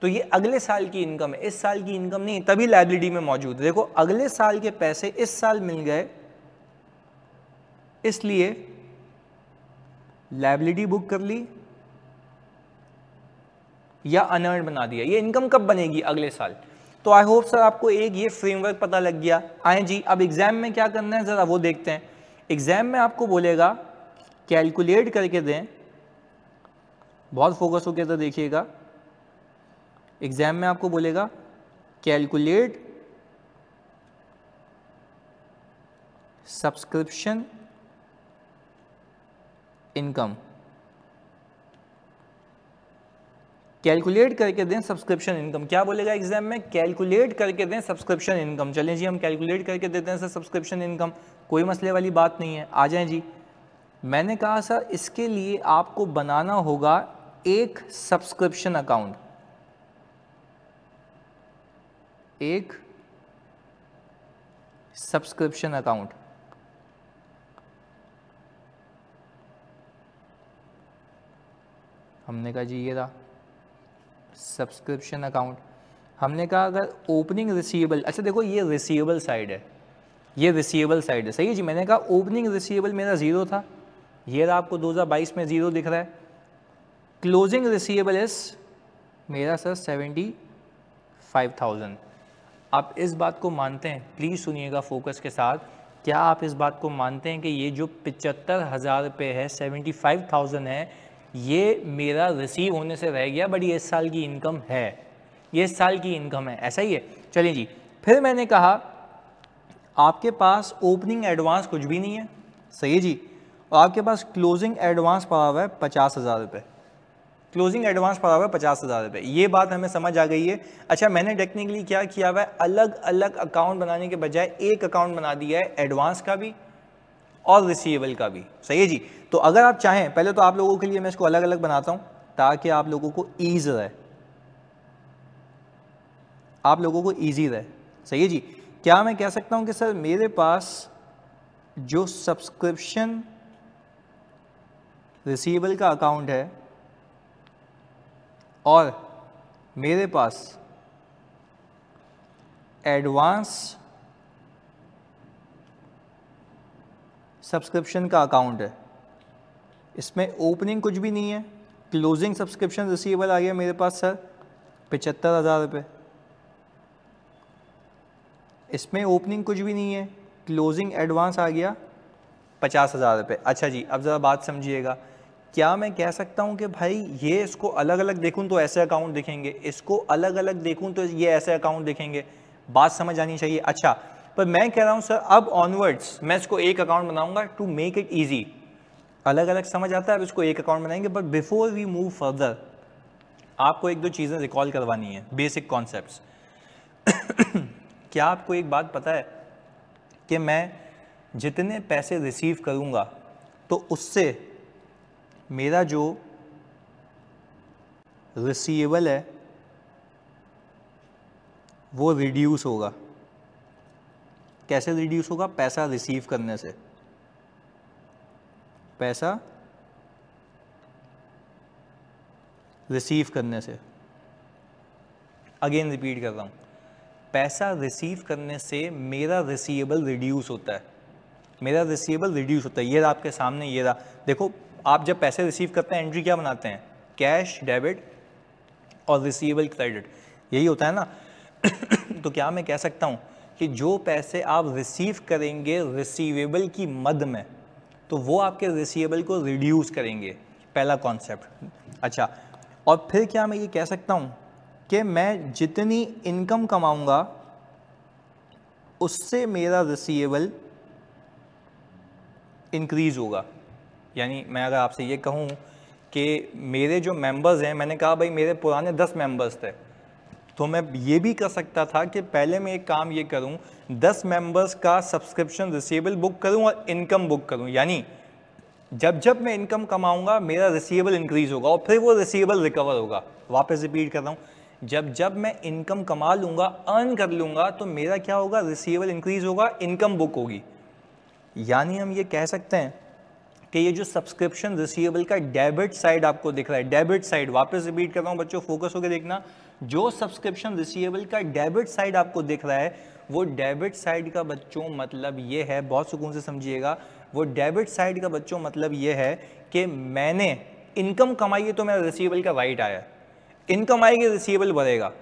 Speaker 1: तो ये अगले साल की इनकम है इस साल की इनकम नहीं तभी लाइबिलिटी में मौजूद है देखो अगले साल के पैसे इस साल मिल गए इसलिए लाइब्रिटी बुक कर ली या अनर्न बना दिया ये इनकम कब बनेगी अगले साल तो आई होप सर आपको एक ये फ्रेमवर्क पता लग गया आए हाँ जी अब एग्ज़ाम में क्या करना है ज़रा वो देखते हैं एग्ज़ाम में आपको बोलेगा कैलकुलेट करके दें बहुत फोकस हो गया था देखिएगा एग्ज़ाम में आपको बोलेगा कैलकुलेट सब्सक्रिप्शन इनकम कैलकुलेट करके दें सब्सक्रिप्शन इनकम क्या बोलेगा एग्जाम में कैलकुलेट करके दें सब्सक्रिप्शन इनकम चलें जी हम कैलकुलेट करके देते हैं सर सब्सक्रिप्शन इनकम कोई मसले वाली बात नहीं है आ जाएं जी मैंने कहा सर इसके लिए आपको बनाना होगा एक सब्सक्रिप्शन अकाउंट एक सब्सक्रिप्शन अकाउंट हमने कहा जी ये रहा सब्सक्रिप्शन अकाउंट हमने कहा अगर ओपनिंग रिसीवेबल अच्छा देखो ये रिसीवेबल साइड है ये रिसीवेबल साइड है सही है जी मैंने कहा ओपनिंग रिसीवेबल मेरा ज़ीरो था ये रहा आपको 2022 में ज़ीरो दिख रहा है क्लोजिंग रिसीवेबल इस मेरा सर सेवेंटी फाइव थाउजेंड आप इस बात को मानते हैं प्लीज़ सुनिएगा फोकस के साथ क्या आप इस बात को मानते हैं कि ये जो पिचहत्तर हज़ार रुपये है सेवेंटी फाइव थाउजेंड है ये मेरा रिसीव होने से रह गया बट ये इस साल की इनकम है ये इस साल की इनकम है ऐसा ही है चलिए जी फिर मैंने कहा आपके पास ओपनिंग एडवांस कुछ भी नहीं है सही है जी और आपके पास क्लोजिंग एडवांस पड़ा हुआ है पचास हज़ार रुपये क्लोजिंग एडवांस पड़ा हुआ है पचास हज़ार रुपये ये बात हमें समझ आ गई है अच्छा मैंने टेक्निकली क्या किया हुआ है अलग अलग अकाउंट बनाने के बजाय एक अकाउंट बना दिया है एडवांस का भी और रिसीवेबल का भी सही है जी तो अगर आप चाहें पहले तो आप लोगों के लिए मैं इसको अलग अलग बनाता हूं ताकि आप लोगों को ईज रहे आप लोगों को ईजी रहे सही है जी क्या मैं कह सकता हूं कि सर मेरे पास जो सब्सक्रिप्शन रिसीवेबल का अकाउंट है और मेरे पास एडवांस सब्सक्रिप्शन का अकाउंट है इसमें ओपनिंग कुछ भी नहीं है क्लोजिंग सब्सक्रिप्शन रिसीवल आ गया मेरे पास सर पचहत्तर हज़ार रुपये इसमें ओपनिंग कुछ भी नहीं है क्लोजिंग एडवांस आ गया पचास हज़ार रुपये अच्छा जी अब ज़रा बात समझिएगा क्या मैं कह सकता हूँ कि भाई ये इसको अलग अलग देखूँ तो ऐसे अकाउंट दिखेंगे इसको अलग अलग देखूँ तो ये ऐसे अकाउंट दिखेंगे बात समझ आनी चाहिए अच्छा पर मैं कह रहा हूँ सर अब ऑनवर्ड्स मैं इसको एक अकाउंट बनाऊंगा टू मेक इट ईजी अलग अलग समझ आता है अब इसको एक अकाउंट बनाएंगे but before we move further आपको एक दो चीज़ें रिकॉल करवानी है बेसिक कॉन्सेप्ट क्या आपको एक बात पता है कि मैं जितने पैसे रिसीव करूँगा तो उससे मेरा जो रिसीवेबल है वो रिड्यूस होगा कैसे रिड्यूस होगा पैसा रिसीव करने से पैसा रिसीव करने से अगेन रिपीट कर रहा हूं पैसा रिसीव करने से मेरा रिसीवेबल रिड्यूस होता है मेरा रिसीवेबल रिड्यूस होता है ये रहा आपके सामने ये रहा देखो आप जब पैसे रिसीव करते हैं एंट्री क्या बनाते हैं कैश डेबिट और रिसीवेबल क्रेडिट यही होता है ना तो क्या मैं कह सकता हूं कि जो पैसे आप रिसीव करेंगे रिसीवेबल की मद में तो वो आपके रिसीवेबल को रिड्यूस करेंगे पहला कॉन्सेप्ट अच्छा और फिर क्या मैं ये कह सकता हूँ कि मैं जितनी इनकम कमाऊँगा उससे मेरा रिसीवेबल इंक्रीज़ होगा यानी मैं अगर आपसे ये कहूँ कि मेरे जो मेंबर्स हैं मैंने कहा भाई मेरे पुराने दस मेंबर्स थे तो मैं ये भी कर सकता था कि पहले मैं एक काम ये करूं दस मेंबर्स का सब्सक्रिप्शन रिसीवेबल बुक करूं और इनकम बुक करूं यानी जब जब मैं इनकम कमाऊंगा मेरा रिसीवेबल इंक्रीज होगा और फिर वो रिसीवेबल रिकवर होगा वापस रिपीट कर रहा हूँ जब जब मैं इनकम कमा लूंगा अर्न कर लूंगा तो मेरा क्या होगा रिसीवेबल इंक्रीज होगा इनकम बुक होगी यानी हम ये कह सकते हैं कि ये जो सब्सक्रिप्शन रिसीवेबल का डेबिट साइड आपको दिख रहा है डेबिट साइड वापस रिपीट कर रहा हूँ बच्चों फोकस होकर देखना जो सब्सक्रिप्शन रिसीवेबल का डेबिट साइड आपको दिख रहा है वो डेबिट साइड का बच्चों मतलब ये है बहुत सुकून से समझिएगा वो डेबिट साइड का बच्चों मतलब ये है कि मैंने इनकम कमाई है तो मेरा रिसीवेबल का राइट आया इनकम आएगी रिसीवेबल बढ़ेगा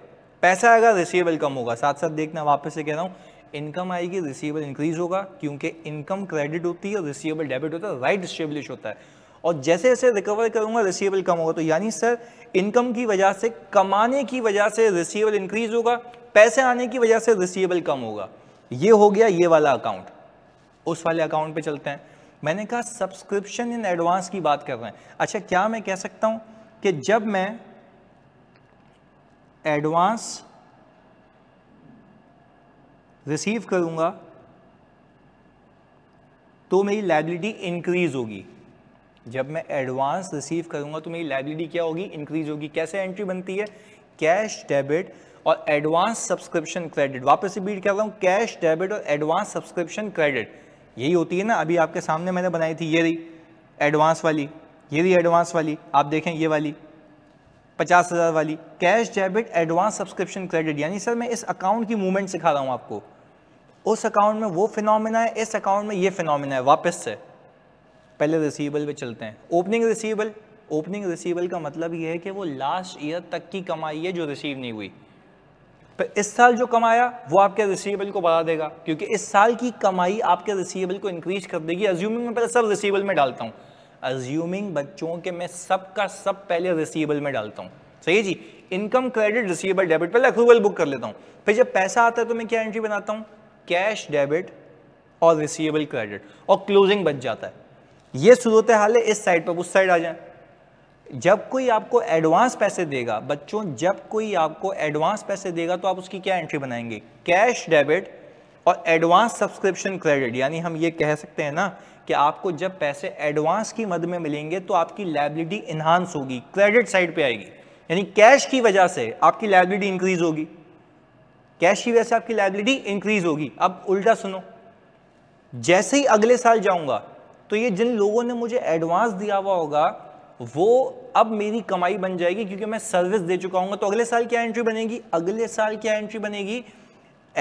Speaker 1: पैसा आएगा रिसीवेबल कम होगा साथ साथ देखना वापस से कह रहा हूँ इनकम आएगी रिसीवेबल इंक्रीज होगा क्योंकि इनकम क्रेडिट होती है और रिसीवेबल डेबिट होता है राइट स्टेब्लिश होता है और जैसे जैसे रिकवर करूंगा रिसीवेबल कम होगा तो यानी सर इनकम की वजह से कमाने की वजह से रिसीवेबल इंक्रीज होगा पैसे आने की वजह से रिसीवेबल कम होगा ये हो गया ये वाला अकाउंट उस वाले अकाउंट पे चलते हैं मैंने कहा सब्सक्रिप्शन इन एडवांस की बात कर रहे हैं अच्छा क्या मैं कह सकता हूं कि जब मैं एडवांस रिसीव करूंगा तो मेरी लाइबिलिटी इंक्रीज होगी जब मैं एडवांस रिसीव करूंगा तो मेरी लाइबिलिटी क्या होगी इंक्रीज होगी कैसे एंट्री बनती है कैश डेबिट और एडवांस सब्सक्रिप्शन क्रेडिट वापस रिपीट कर रहा हूँ कैश डेबिट और एडवांस सब्सक्रिप्शन क्रेडिट यही होती है ना अभी आपके सामने मैंने बनाई थी ये रही एडवांस वाली ये रही एडवांस वाली आप देखें ये वाली पचास हज़ार वाली cash debit advance subscription credit यानी सर मैं इस अकाउंट की मूवमेंट सिखा रहा हूँ आपको उस अकाउंट में वो फिनोमिना है इस अकाउंट में ये फिनोमिना है वापस से पहले रिसीवेबल पे चलते हैं ओपनिंग रिसीवेबल ओपनिंग रिसीवेबल का मतलब ये है कि वो लास्ट ईयर तक की कमाई है जो रिसीव नहीं हुई पर इस साल जो कमाया वो आपके रिसीवेबल को बढ़ा देगा क्योंकि इस साल की कमाई आपके रिसीवेबल को इंक्रीज कर देगी अज्यूमिंग मैं पहले सब रिसीवेबल में डालता हूँ अज्यूमिंग बच्चों के मैं सबका सब पहले रिसीवेबल में डालता हूँ सही है जी इनकम क्रेडिट रिसीवेबल डेबिट पहले अक्रूवल बुक कर लेता हूँ फिर जब पैसा आता है तो मैं क्या एंट्री बनाता हूँ कैश डेबिट और रिसीवेबल क्रेडिट और क्लोजिंग बच जाता है ये सूरत हाल है इस साइड पर उस साइड आ जाए जब कोई आपको एडवांस पैसे देगा बच्चों जब कोई आपको एडवांस पैसे देगा तो आप उसकी क्या एंट्री बनाएंगे कैश डेबिट और एडवांस सब्सक्रिप्शन क्रेडिट यानी हम ये कह सकते हैं ना कि आपको जब पैसे एडवांस की मद में मिलेंगे तो आपकी लाइबिलिटी इन्हांस होगी क्रेडिट साइड पे आएगी यानी कैश की वजह से आपकी लाइबिलिटी इंक्रीज होगी कैश की वजह से आपकी लाइबिलिटी इंक्रीज होगी अब उल्टा सुनो जैसे ही अगले साल जाऊंगा तो ये जिन लोगों ने मुझे एडवांस दिया हुआ होगा वो अब मेरी कमाई बन जाएगी क्योंकि मैं सर्विस दे चुका हूँ तो अगले साल क्या एंट्री बनेगी अगले साल क्या एंट्री बनेगी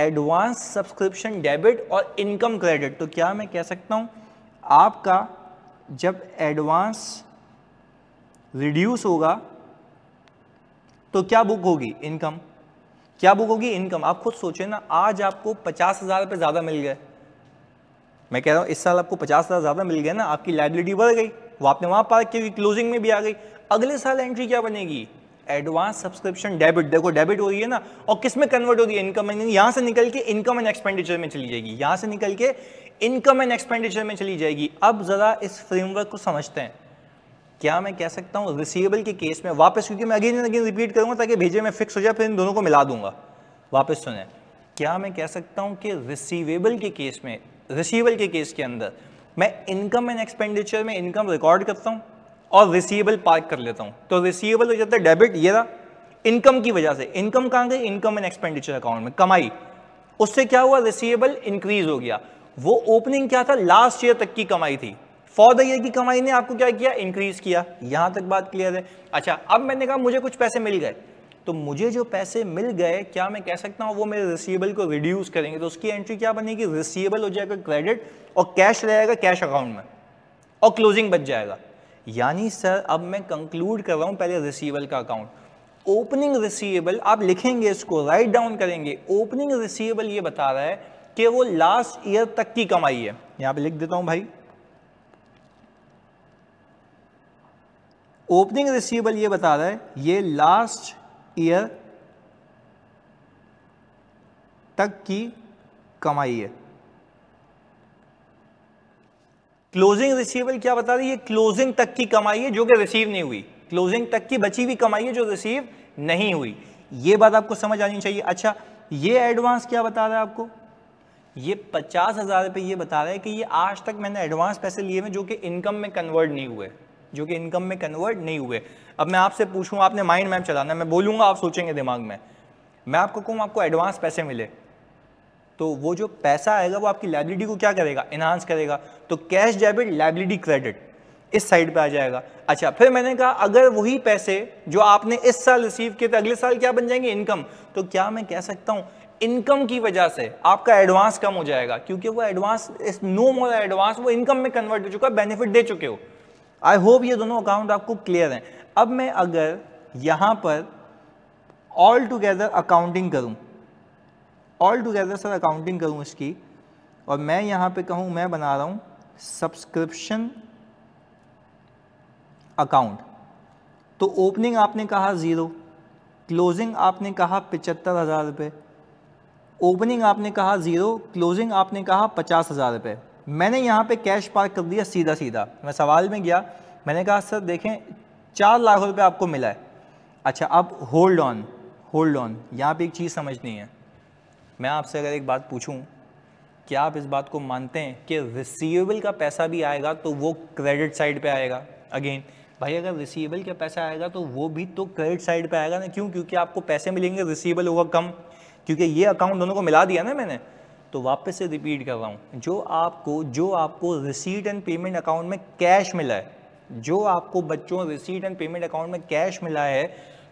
Speaker 1: एडवांस सब्सक्रिप्शन डेबिट और इनकम क्रेडिट तो क्या मैं कह सकता हूँ आपका जब एडवांस रिड्यूस होगा तो क्या बुक होगी इनकम क्या बुक होगी इनकम आप खुद सोचें ना आज आपको पचास हज़ार रुपये ज़्यादा मिल गए मैं कह रहा हूँ इस साल आपको पचास हज़ार ज़्यादा मिल गया ना आपकी लाइबिलिटी बढ़ गई वो आपने वहाँ पार्क की क्लोजिंग में भी आ गई अगले साल एंट्री क्या बनेगी एडवांस सब्सक्रिप्शन डेबिट देखो डेबिट हो रही है ना और किस में कन्वर्ट हो रही है इनकम एंड यहाँ से निकल के इनकम एंड एक्सपेंडिचर में चली जाएगी यहाँ से निकल के इनकम एंड एक्सपेंडिचर में चली जाएगी अब ज़रा इस फ्रेमवर्क को समझते हैं क्या मैं कह सकता हूँ रिसीवेबल के केस में वापस क्योंकि मैं अगेन अगेन रिपीट करूँगा ताकि भेजे में फिक्स हो जाए फिर इन दोनों को मिला दूंगा वापस सुने क्या मैं कह सकता हूँ कि रिसीवेबल के केस में रिसीवल के केस के अंदर मैं इनकम एंड एक्सपेंडिचर में इनकम रिकॉर्ड करता हूँ और रिसीवेबल पार्क कर लेता हूँ तो रिसीवेबल हो जाता है डेबिट ये रहा इनकम की वजह से इनकम कहाँ गई इनकम एंड एक्सपेंडिचर अकाउंट में कमाई उससे क्या हुआ रिसीवेबल इंक्रीज हो गया वो ओपनिंग क्या था लास्ट ईयर तक की कमाई थी फॉर द ईयर की कमाई ने आपको क्या किया इंक्रीज किया यहां तक बात क्लियर है अच्छा अब मैंने कहा मुझे कुछ पैसे मिल गए तो मुझे जो पैसे मिल गए क्या मैं कह सकता हूँ वो मेरे रिसीवेबल को रिड्यूस करेंगे तो उसकी एंट्री क्या बनेगी रिसीवेबल हो जाएगा क्रेडिट और कैश रहेगा कैश अकाउंट में और क्लोजिंग बच जाएगा यानी सर अब मैं कंक्लूड कर रहा हूँ पहले रिसीवेबल का अकाउंट ओपनिंग रिसीवेबल आप लिखेंगे इसको राइट डाउन करेंगे ओपनिंग रिसीवेबल ये बता रहा है कि वो लास्ट ईयर तक की कमाई है यहाँ पे लिख देता हूँ भाई ओपनिंग रिसीवेबल ये बता रहा है ये लास्ट ईयर तक की कमाई है क्लोजिंग रिसीवेबल क्या बता रही है क्लोजिंग तक की कमाई है जो कि रिसीव नहीं हुई क्लोजिंग तक की बची हुई कमाई है जो रिसीव नहीं हुई ये बात आपको समझ आनी चाहिए अच्छा ये एडवांस क्या बता रहा है आपको ये पचास हज़ार रुपये ये बता रहा है कि ये आज तक मैंने एडवांस पैसे लिए हैं जो कि इनकम में कन्वर्ट नहीं हुए जो कि इनकम में कन्वर्ट नहीं हुए अब मैं आपसे पूछूं आपने माइंड मैप चलाना मैं बोलूंगा आप सोचेंगे दिमाग में मैं आपको कहूँ आपको एडवांस पैसे मिले तो वो जो पैसा आएगा वो आपकी लाइबिलिटी को क्या करेगा इन्हांस करेगा तो कैश डेबिट लाइबिलिटी क्रेडिट इस साइड पे आ जाएगा अच्छा फिर मैंने कहा अगर वही पैसे जो आपने इस साल रिसीव किए थे अगले साल क्या बन जाएंगे इनकम तो क्या मैं कह सकता हूँ इनकम की वजह से आपका एडवांस कम हो जाएगा क्योंकि वो एडवांस नो मोर एडवांस वो इनकम में कन्वर्ट हो चुका बेनिफिट दे चुके हो आई होप ये दोनों अकाउंट आपको क्लियर हैं अब मैं अगर यहाँ पर ऑल टुगेदर अकाउंटिंग करूँ ऑल टुगेदर सर अकाउंटिंग करूँ इसकी और मैं यहां पे कहूँ मैं बना रहा हूँ सब्सक्रिप्शन अकाउंट तो ओपनिंग आपने कहा ज़ीरो क्लोजिंग आपने कहा पचहत्तर हज़ार रुपये ओपनिंग आपने कहा ज़ीरो क्लोजिंग आपने कहा पचास हज़ार रुपये मैंने यहाँ पे कैश पार्क कर दिया सीधा सीधा मैं सवाल में गया मैंने कहा सर देखें चार लाख रुपये आपको मिला है अच्छा अब होल्ड ऑन होल्ड ऑन यहाँ पे एक चीज़ समझनी है मैं आपसे अगर एक बात पूछूँ क्या आप इस बात को मानते हैं कि रिसीवेबल का पैसा भी आएगा तो वो क्रेडिट साइड पर आएगा अगेन भाई अगर रिसीवेबल का पैसा आएगा तो वो भी तो क्रेडिट साइड पर आएगा ना क्यों क्योंकि आपको पैसे मिलेंगे रिसीवेबल होगा कम क्योंकि ये अकाउंट दोनों को मिला दिया ना मैंने तो वापस से रिपीट कर रहा हूँ जो आपको जो आपको रिसीट एंड पेमेंट अकाउंट में कैश मिला है जो आपको बच्चों रिसीट एंड पेमेंट अकाउंट में कैश मिला है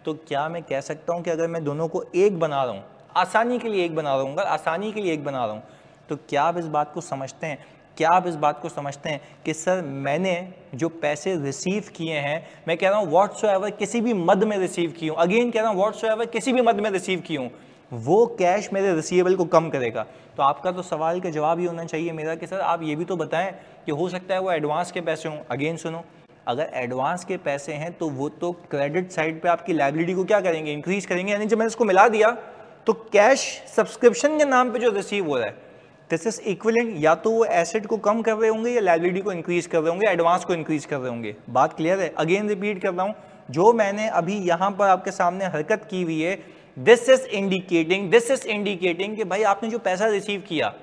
Speaker 1: तो क्या मैं कह सकता हूँ कि अगर मैं दोनों को एक बना रहा हूँ आसानी के लिए एक बना रहा हूँ आसानी के लिए एक बना रहा हूँ तो क्या आप इस बात को समझते हैं क्या आप इस बात को समझते हैं कि सर मैंने जो पैसे रिसीव किए हैं मैं कह रहा हूँ व्हाट्स एवर किसी भी मद में रिसीव किया हूँ अगेन कह रहा हूँ व्हाट्स एवर किसी भी मद में रिसीव किया हूँ वो कैश मेरे रिसीवेबल को कम करेगा तो आपका तो सवाल का जवाब ही होना चाहिए मेरा कि सर आप ये भी तो बताएं कि हो सकता है वो एडवांस के पैसे हों अगेन सुनो अगर एडवांस के पैसे हैं तो वो तो क्रेडिट साइड पे आपकी लाइबिलिटी को क्या करेंगे इंक्रीज करेंगे यानी जब मैंने इसको मिला दिया तो कैश सब्सक्रिप्शन के नाम पे जो रिसीव हो रहा है दिस इज इक्विलेंट या तो वो एसेट को कम कर रहे होंगे या लाइबिलिटी को इंक्रीज कर रहे होंगे एडवांस को इंक्रीज कर रहे होंगे बात क्लियर है अगेन रिपीट कर रहा हूँ जो मैंने अभी यहाँ पर आपके सामने हरकत की हुई है this is indicating this is indicating कि भाई आपने जो पैसा रिसीव किया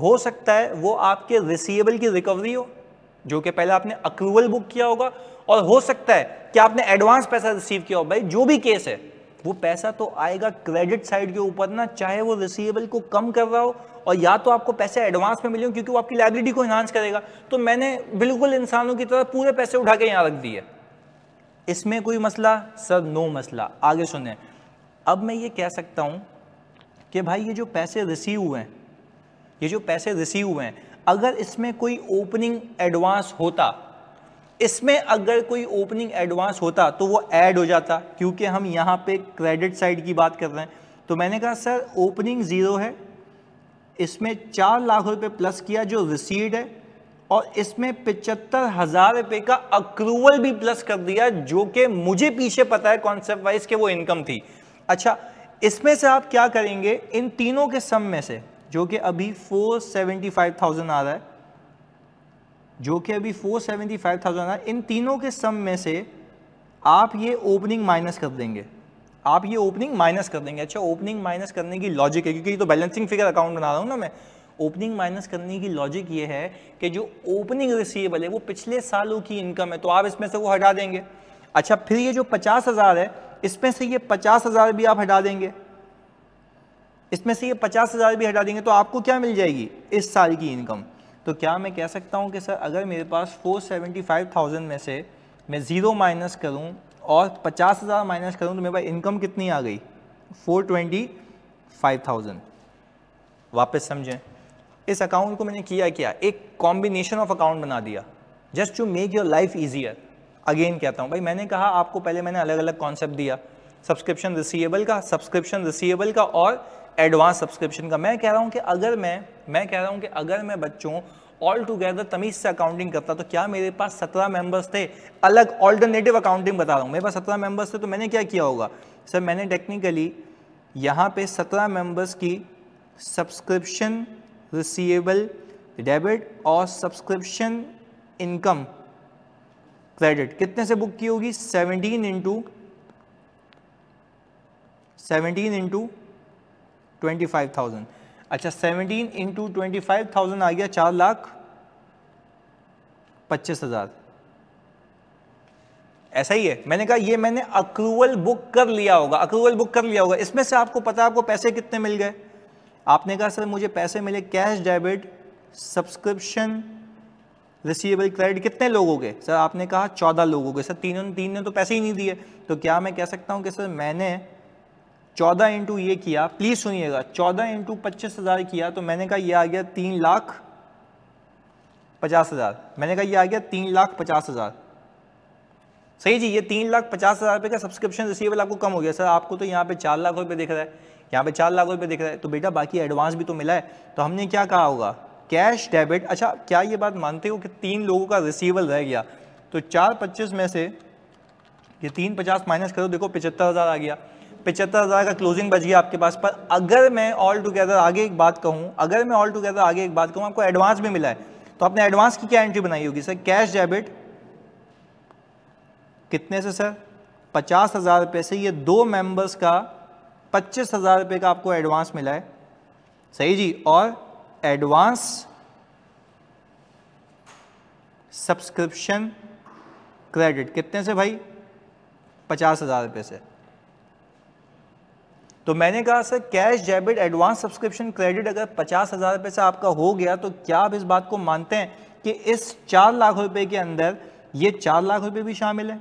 Speaker 1: हो सकता है वो आपके रिसीवेबल की रिकवरी हो जो कि पहले आपने अक्रूवल बुक किया होगा और हो सकता है कि आपने एडवांस पैसा रिसीव किया हो भाई जो भी केस है वो पैसा तो आएगा क्रेडिट साइड के ऊपर ना चाहे वो रिसीवेबल को कम कर रहा हो और या तो आपको पैसे एडवांस में मिले हो क्योंकि वो आपकी लाइबिलिटी को इन्हांस करेगा तो मैंने बिल्कुल इंसानों की तरह पूरे पैसे उठा के यहां रख दिए इसमें कोई मसला सर नो मसला आगे सुने अब मैं ये कह सकता हूँ कि भाई ये जो पैसे रिसीव हुए हैं ये जो पैसे रिसीव हुए हैं अगर इसमें कोई ओपनिंग एडवांस होता इसमें अगर कोई ओपनिंग एडवांस होता तो वो ऐड हो जाता क्योंकि हम यहाँ पे क्रेडिट साइड की बात कर रहे हैं तो मैंने कहा सर ओपनिंग ज़ीरो है इसमें चार लाख रुपए प्लस किया जो रिसीड है और इसमें पिचहत्तर हज़ार रुपये का अक्रूवल भी प्लस कर दिया जो कि मुझे पीछे पता है कॉन्सेप्ट वाइज के वो इनकम थी अच्छा इसमें से आप क्या करेंगे इन तीनों के सम में से जो कि अभी 475,000 आ रहा है जो कि अभी 475,000 आ रहा है इन तीनों के सम में से आप ये ओपनिंग माइनस कर देंगे आप ये ओपनिंग माइनस कर देंगे अच्छा ओपनिंग माइनस करने की लॉजिक है क्योंकि ये तो बैलेंसिंग फिगर अकाउंट बना रहा हूँ ना मैं ओपनिंग माइनस करने की लॉजिक ये है कि जो ओपनिंग रिसीवेबल है वो पिछले सालों की इनकम है तो आप इसमें से वो हटा देंगे अच्छा फिर ये जो पचास हज़ार है इसमें से ये पचास हज़ार भी आप हटा देंगे इसमें से ये पचास हज़ार भी हटा देंगे तो आपको क्या मिल जाएगी इस साल की इनकम तो क्या मैं कह सकता हूँ कि सर अगर मेरे पास फोर सेवेंटी फाइव थाउजेंड में से मैं ज़ीरो माइनस करूँ और पचास हज़ार माइनस करूँ तो मेरे पास इनकम कितनी आ गई फोर ट्वेंटी फाइव थाउजेंड वापस समझें इस अकाउंट को मैंने किया क्या एक कॉम्बिनेशन ऑफ अकाउंट बना दिया just to make your life easier again कहता हूँ भाई मैंने कहा आपको पहले मैंने अलग अलग कॉन्सेप्ट दिया सब्सक्रिप्शन रिसीएबल का सब्सक्रिप्शन रिसीएबल का और एडवांस सब्सक्रिप्शन का मैं कह रहा हूँ कि अगर मैं मैं कह रहा हूँ कि अगर मैं बच्चों ऑल टुगेदर तमीज से अकाउंटिंग करता तो क्या मेरे पास सत्रह मेंबर्स थे अलग ऑल्टरनेटिव अकाउंटिंग बता रहा हूँ मेरे पास सत्रह मेंबर्स थे तो मैंने क्या किया होगा सर मैंने टेक्निकली यहाँ पे सत्रह मेंबर्स की सब्सक्रिप्शन रिसीएबल डेबिट और सब्सक्रिप्शन इनकम क्रेडिट कितने से बुक की होगी seventeen into seventeen into twenty five thousand अच्छा seventeen into twenty five thousand आ गया चार लाख पच्चीस हज़ार ऐसा ही है मैंने कहा ये मैंने अक्रूवल बुक कर लिया होगा अक्रूवल बुक कर लिया होगा इसमें से आपको पता आपको पैसे कितने मिल गए आपने कहा सर मुझे पैसे मिले cash debit subscription receivable credit कितने लोगों के सर आपने कहा चौदह लोगों के सर तीनों तीन ने तो पैसे ही नहीं दिए तो क्या मैं कह सकता हूँ कि सर मैंने चौदह इंटू ये किया प्लीज़ सुनिएगा चौदह इंटू पच्चीस हज़ार किया तो मैंने कहा ये आ गया तीन लाख पचास हज़ार मैंने कहा ये आ गया तीन लाख पचास हज़ार सही जी ये तीन लाख पचास हज़ार रुपये का सब्सक्रिप्शन रिसीवेबल आपको कम हो गया सर आपको तो यहाँ पे चार लाख रुपये दिख रहा है यहाँ पे चार लाख रुपये दिख रहा है तो बेटा बाकी एडवांस भी तो मिला है तो हमने क्या कहा होगा कैश डेबिट अच्छा क्या ये बात मानते हो कि तीन लोगों का रिसीवल रह गया तो चार पच्चीस में से ये तीन पचास माइनस करो देखो पिचहत्तर हज़ार आ गया पिचहत्तर हज़ार का क्लोजिंग बच गया आपके पास पर अगर मैं ऑल टुगेदर आगे एक बात कहूँ अगर मैं ऑल टुगेदर आगे एक बात कहूँ आपको एडवांस भी मिला है तो आपने एडवांस की क्या एंट्री बनाई होगी सर कैश डेबिट कितने से सर पचास हज़ार रुपये से ये दो मेंबर्स का पच्चीस हज़ार रुपये का आपको एडवांस मिला है सही जी और एडवांस सब्सक्रिप्शन क्रेडिट कितने से भाई पचास हज़ार रुपये से तो मैंने कहा sir cash debit advance subscription credit अगर पचास हज़ार रुपये से आपका हो गया तो क्या आप इस बात को मानते हैं कि इस चार लाख रुपए के अंदर ये चार लाख रुपए भी शामिल है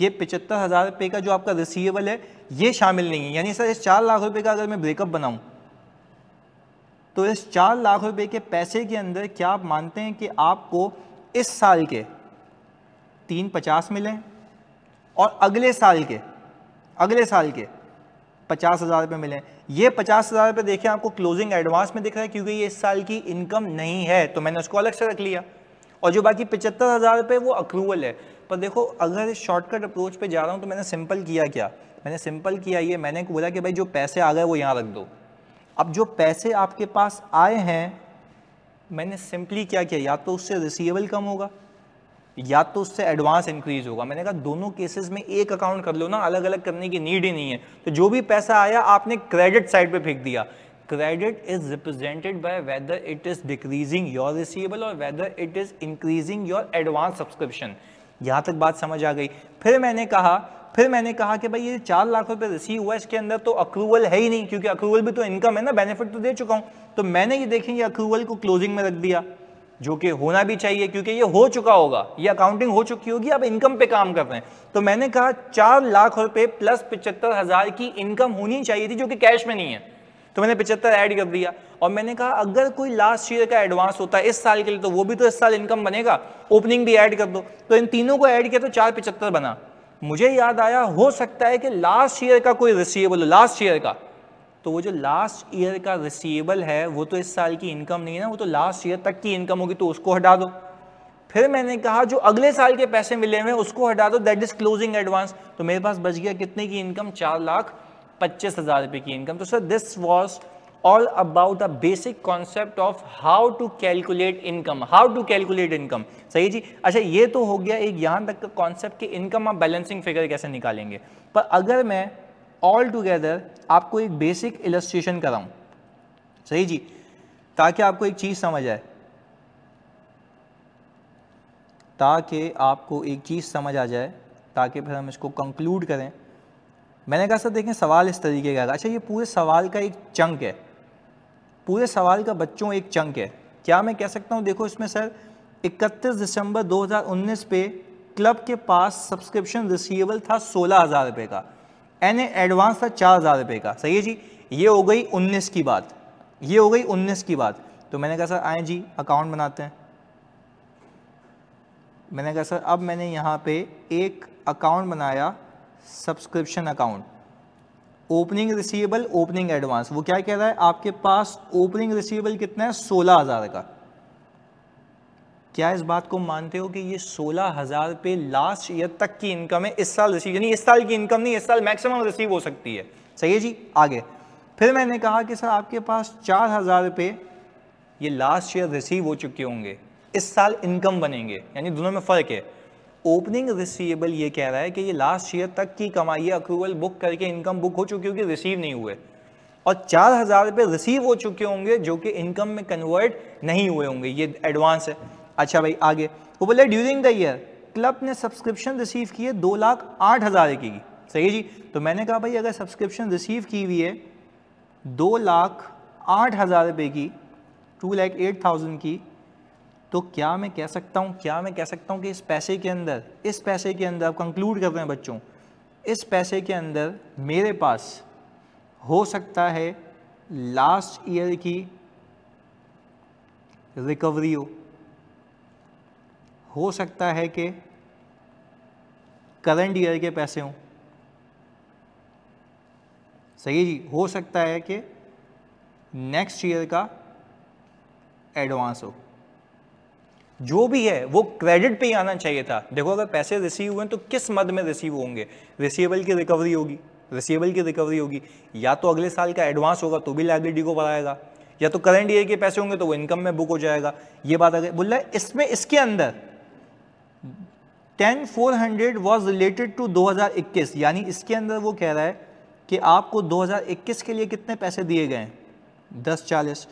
Speaker 1: ये पचहत्तर हज़ार रुपये का जो आपका रिसीवेबल है ये शामिल नहीं है यानी सर इस चार लाख रुपए का अगर मैं ब्रेकअप बनाऊँ तो इस चार लाख रुपए के पैसे के अंदर क्या आप मानते हैं कि आपको इस साल के तीन पचास मिले और अगले साल के अगले साल के पचास हज़ार रुपये मिले ये पचास हज़ार रुपये देखें आपको क्लोजिंग एडवांस में दिख रहा है क्योंकि ये इस साल की इनकम नहीं है तो मैंने उसको अलग से रख लिया और जो बाकी पचहत्तर हज़ार रुपये वो अक्रूवल है पर देखो अगर इस शॉर्टकट अप्रोच पे जा रहा हूँ तो मैंने सिंपल किया क्या मैंने सिंपल किया ये मैंने बोला कि भाई जो पैसे आ गए वो यहाँ रख दो अब जो पैसे आपके पास आए हैं मैंने सिंपली क्या किया या तो उससे रिसीवेबल कम होगा या तो उससे एडवांस इंक्रीज होगा मैंने कहा दोनों केसेस में एक अकाउंट कर लो ना अलग अलग करने की नीड ही नहीं है तो जो भी पैसा आया आपने क्रेडिट साइड पे फेंक दिया credit is represented by whether it is decreasing your receivable और whether it is increasing your advance subscription यहां तक बात समझ आ गई फिर मैंने कहा फिर मैंने कहा कि भाई ये चार लाख रुपए रिसीव हुआ इसके अंदर तो अक्रूवल है ही नहीं क्योंकि अक्रूवल भी तो इनकम है ना बेनिफिट तो दे चुका हूँ तो मैंने ये देखें ये अक्रूवल को क्लोजिंग में रख दिया जो कि होना भी चाहिए क्योंकि ये हो चुका होगा ये अकाउंटिंग हो चुकी होगी अब इनकम पे काम कर रहे हैं तो मैंने कहा चार लाख रुपए प्लस पिचहत्तर हजार की इनकम होनी चाहिए थी जो कि कैश में नहीं है तो मैंने पिचहत्तर ऐड कर दिया और मैंने कहा अगर कोई लास्ट ईयर का एडवांस होता है इस साल के लिए तो वो भी तो इस साल इनकम बनेगा ओपनिंग भी ऐड कर दो तो इन तीनों को ऐड किया तो चार पिचहत्तर बना मुझे याद आया हो सकता है कि लास्ट ईयर का कोई रिसीवेबल हो लास्ट ईयर का तो वो जो लास्ट ईयर का रिसीवेबल है वो तो इस साल की इनकम नहीं है ना वो तो लास्ट ईयर तक की इनकम होगी तो उसको हटा दो फिर मैंने कहा जो अगले साल के पैसे मिले हुए उसको हटा दो दैट इज क्लोजिंग एडवांस तो मेरे पास बच गया कितने की इनकम चार लाख पच्चीस हजार रुपए की इनकम तो sir this was all about the basic concept of how to calculate income how to calculate income सही जी अच्छा ये तो हो गया एक यहां तक का कॉन्सेप्ट कि इनकम आप बैलेंसिंग फिगर कैसे निकालेंगे पर अगर मैं ऑल टूगेदर आपको एक बेसिक इलस्ट्रेशन कराऊं सही जी ताकि आपको एक चीज़ समझ आए ताकि आपको एक चीज़ समझ आ जाए ताकि फिर हम इसको कंक्लूड करें मैंने कहा सर देखें सवाल इस तरीके का अच्छा ये पूरे सवाल का एक चंक है पूरे सवाल का बच्चों एक चंक है क्या मैं कह सकता हूँ देखो इसमें सर 31 दिसंबर 2019 पे क्लब के पास सब्सक्रिप्शन रिसीवेबल था सोलह हज़ार रुपये का एन एडवांस था चार हज़ार रुपये का सही है जी ये हो गई उन्नीस की बात ये हो गई उन्नीस की बात तो मैंने कहा सर आए जी अकाउंट बनाते हैं मैंने कहा सर अब मैंने यहाँ पे एक अकाउंट बनाया subscription account opening receivable opening advance वो क्या कह रहा है आपके पास ओपनिंग रिसीवेबल कितना है सोलह हज़ार का क्या इस बात को मानते हो कि ये सोलह हज़ार पे लास्ट ईयर तक की इनकम है इस साल रिसीव यानी इस साल की इनकम नहीं इस साल मैक्सिमम रिसीव हो सकती है सही है जी आगे फिर मैंने कहा कि सर आपके पास चार हज़ार रुपये ये लास्ट ईयर रिसीव हो चुके होंगे इस साल इनकम बनेंगे यानी दोनों में फ़र्क है ओपनिंग रिसीवेबल ये कह रहा है कि ये लास्ट ईयर तक की कमाई है अक्रूवल बुक करके इनकम बुक हो चुकी होगी रिसीव नहीं हुए और चार हज़ार रुपये रिसीव हो चुके होंगे जो कि इनकम में कन्वर्ट नहीं हुए होंगे ये एडवांस है अच्छा भाई आगे वो बोले ड्यूरिंग द ईयर क्लब ने सब्सक्रिप्शन रिसीव की है दो लाख आठ हज़ार की सही है जी तो मैंने कहा भाई अगर सब्सक्रिप्शन रिसीव की हुई है दो लाख आठ हज़ार रुपये की टू लैख एट थाउजेंड की तो क्या मैं कह सकता हूँ क्या मैं कह सकता हूँ कि इस पैसे के अंदर इस पैसे के अंदर आप कंक्लूड कर रहे हैं बच्चों इस पैसे के अंदर मेरे पास हो सकता है लास्ट ईयर की रिकवरी हो हो सकता है कि करंट ईयर के पैसे हों सही जी हो सकता है कि नेक्स्ट ईयर का एडवांस हो जो भी है वो क्रेडिट पे ही आना चाहिए था देखो अगर पैसे रिसीव हुए तो किस मद में रिसीव होंगे रिसीवेबल की रिकवरी होगी रिसीवेबल की रिकवरी होगी या तो अगले साल का एडवांस होगा तो भी लाइबिलिटी को बढ़ाएगा या तो करंट ईयर के पैसे होंगे तो वो इनकम में बुक हो जाएगा ये बात अगर बोल रहा है इसमें इसके अंदर ten four hundred was related to 2021 यानी इसके अंदर वो कह रहा है कि आपको 2021 के लिए कितने पैसे दिए गए दस चालीस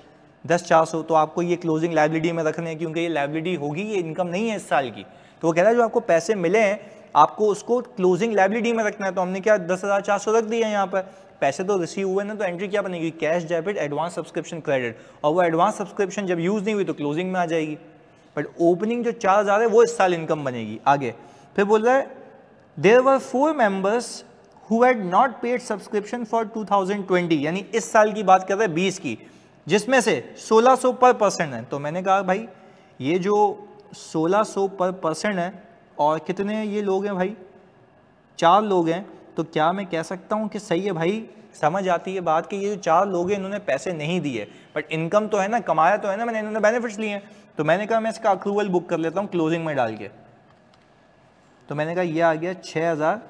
Speaker 1: दस चार सौ तो आपको ये क्लोजिंग लाइबिलिटी में रखने हैं क्योंकि ये लाइबिलिटी होगी ये इनकम नहीं है इस साल की तो वो कह रहा है जो आपको पैसे मिले हैं आपको उसको क्लोजिंग लाइबिलिटी में रखना है तो हमने क्या दस हज़ार चार सौ रख दिया है यहाँ पर पैसे तो रिसीव हुए ना तो एंट्री क्या बनेगी cash debit advance subscription credit और वो एडवांस सब्सक्रिप्शन जब यूज़ नहीं हुई तो क्लोजिंग में आ जाएगी बट ओपनिंग जो चार हज़ार है वो इस साल इनकम बनेगी आगे फिर बोल रहा है there were four members who had not paid subscription for twenty यानी इस साल की बात कर रहे हैं बीस की जिसमें से 1600 पर परसेंट है तो मैंने कहा भाई ये जो 1600 पर परसेंट है और कितने ये लोग हैं भाई चार लोग हैं तो क्या मैं कह सकता हूँ कि सही है भाई समझ आती है बात कि ये जो चार लोग हैं इन्होंने पैसे नहीं दिए बट इनकम तो है ना कमाया तो है ना मैंने इन्होंने बेनिफिट्स लिए हैं तो मैंने कहा मैं इसका अक्रूवल बुक कर लेता हूँ क्लोजिंग में डाल के तो मैंने कहा ये आ गया छः हज़ार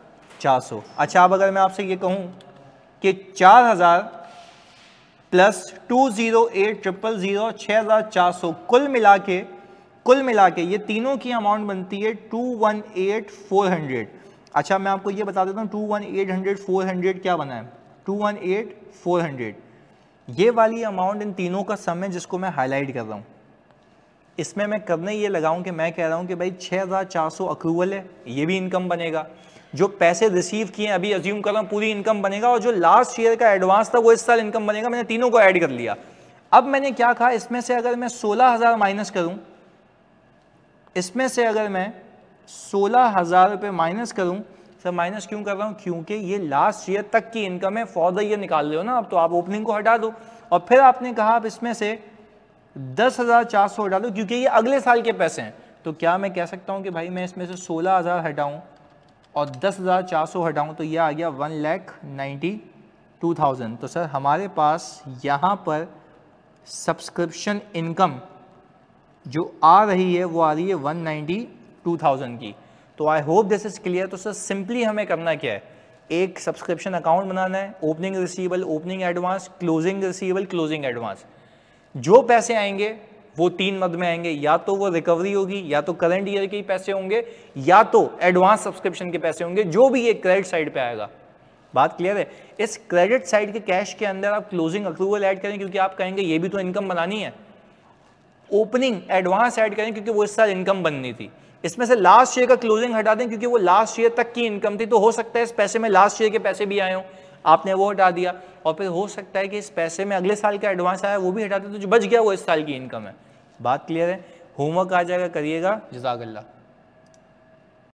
Speaker 1: चार सौ अच्छा अब अगर मैं आपसे ये कहूँ कि चार हज़ार plus two zero eight triple zero छः हज़ार चार सौ कुल मिला के कुल मिला के ये तीनों की अमाउंट बनती है two one eight four hundred अच्छा मैं आपको ये बता देता हूँ two one eight hundred four hundred क्या बना है two one eight four hundred ये वाली अमाउंट इन तीनों का सम है जिसको मैं हाईलाइट कर रहा हूँ इसमें मैं करने ये लगाऊँ कि मैं कह रहा हूँ कि भाई छः हज़ार चार सौ अक्रूवल है ये भी इनकम बनेगा जो पैसे रिसीव किए अभी अज्यूम कर रहा हूँ पूरी इनकम बनेगा और जो लास्ट ईयर का एडवांस था वो इस साल इनकम बनेगा मैंने तीनों को ऐड कर लिया अब मैंने क्या कहा इसमें से अगर मैं सोलह हज़ार माइनस करूं इसमें से अगर मैं सोलह हज़ार रुपये माइनस करूं सर माइनस क्यों कर रहा हूं क्योंकि ये लास्ट ईयर तक की इनकम है फॉर द ईयर निकाल रहे हो ना अब तो आप ओपनिंग को हटा दो और फिर आपने कहा आप इसमें से दस हज़ार चार सौ हटा दो क्योंकि ये अगले साल के पैसे हैं तो क्या मैं कह सकता हूं कि भाई मैं इसमें से सोलह हज़ार हटाऊँ और दस हज़ार चार सौ हटाऊँ तो यह आ गया one lakh ninety two thousand तो सर हमारे पास यहाँ पर सब्सक्रिप्शन इनकम जो आ रही है वो आ रही है वन नाइन्टी टू थाउजेंड की तो I hope this is clear तो सर सिंपली हमें करना क्या है एक सब्सक्रिप्शन अकाउंट बनाना है opening receivable opening advance closing receivable closing advance जो पैसे आएंगे वो तीन मद में आएंगे या तो वो रिकवरी होगी या तो करंट ईयर के ही पैसे होंगे या तो एडवांस सब्सक्रिप्शन के पैसे होंगे जो भी ये क्रेडिट साइड पे आएगा बात क्लियर है इस क्रेडिट साइड के कैश के अंदर आप क्लोजिंग अक्रूवल ऐड करें क्योंकि आप कहेंगे ये भी तो इनकम बनानी है ओपनिंग एडवांस ऐड करें क्योंकि वो इस साल इनकम बननी थी इसमें से लास्ट ईयर का क्लोजिंग हटा दें क्योंकि वो लास्ट ईयर तक की इनकम थी तो हो सकता है इस पैसे में लास्ट ईयर के पैसे भी आए हों आपने वो हटा दिया और फिर हो सकता है कि इस पैसे में अगले साल का एडवांस आया वो भी हटा दें तो जो बच गया वो इस साल की इनकम है बात क्लियर है होमवर्क आ जाएगा करिएगा जजाकल्ला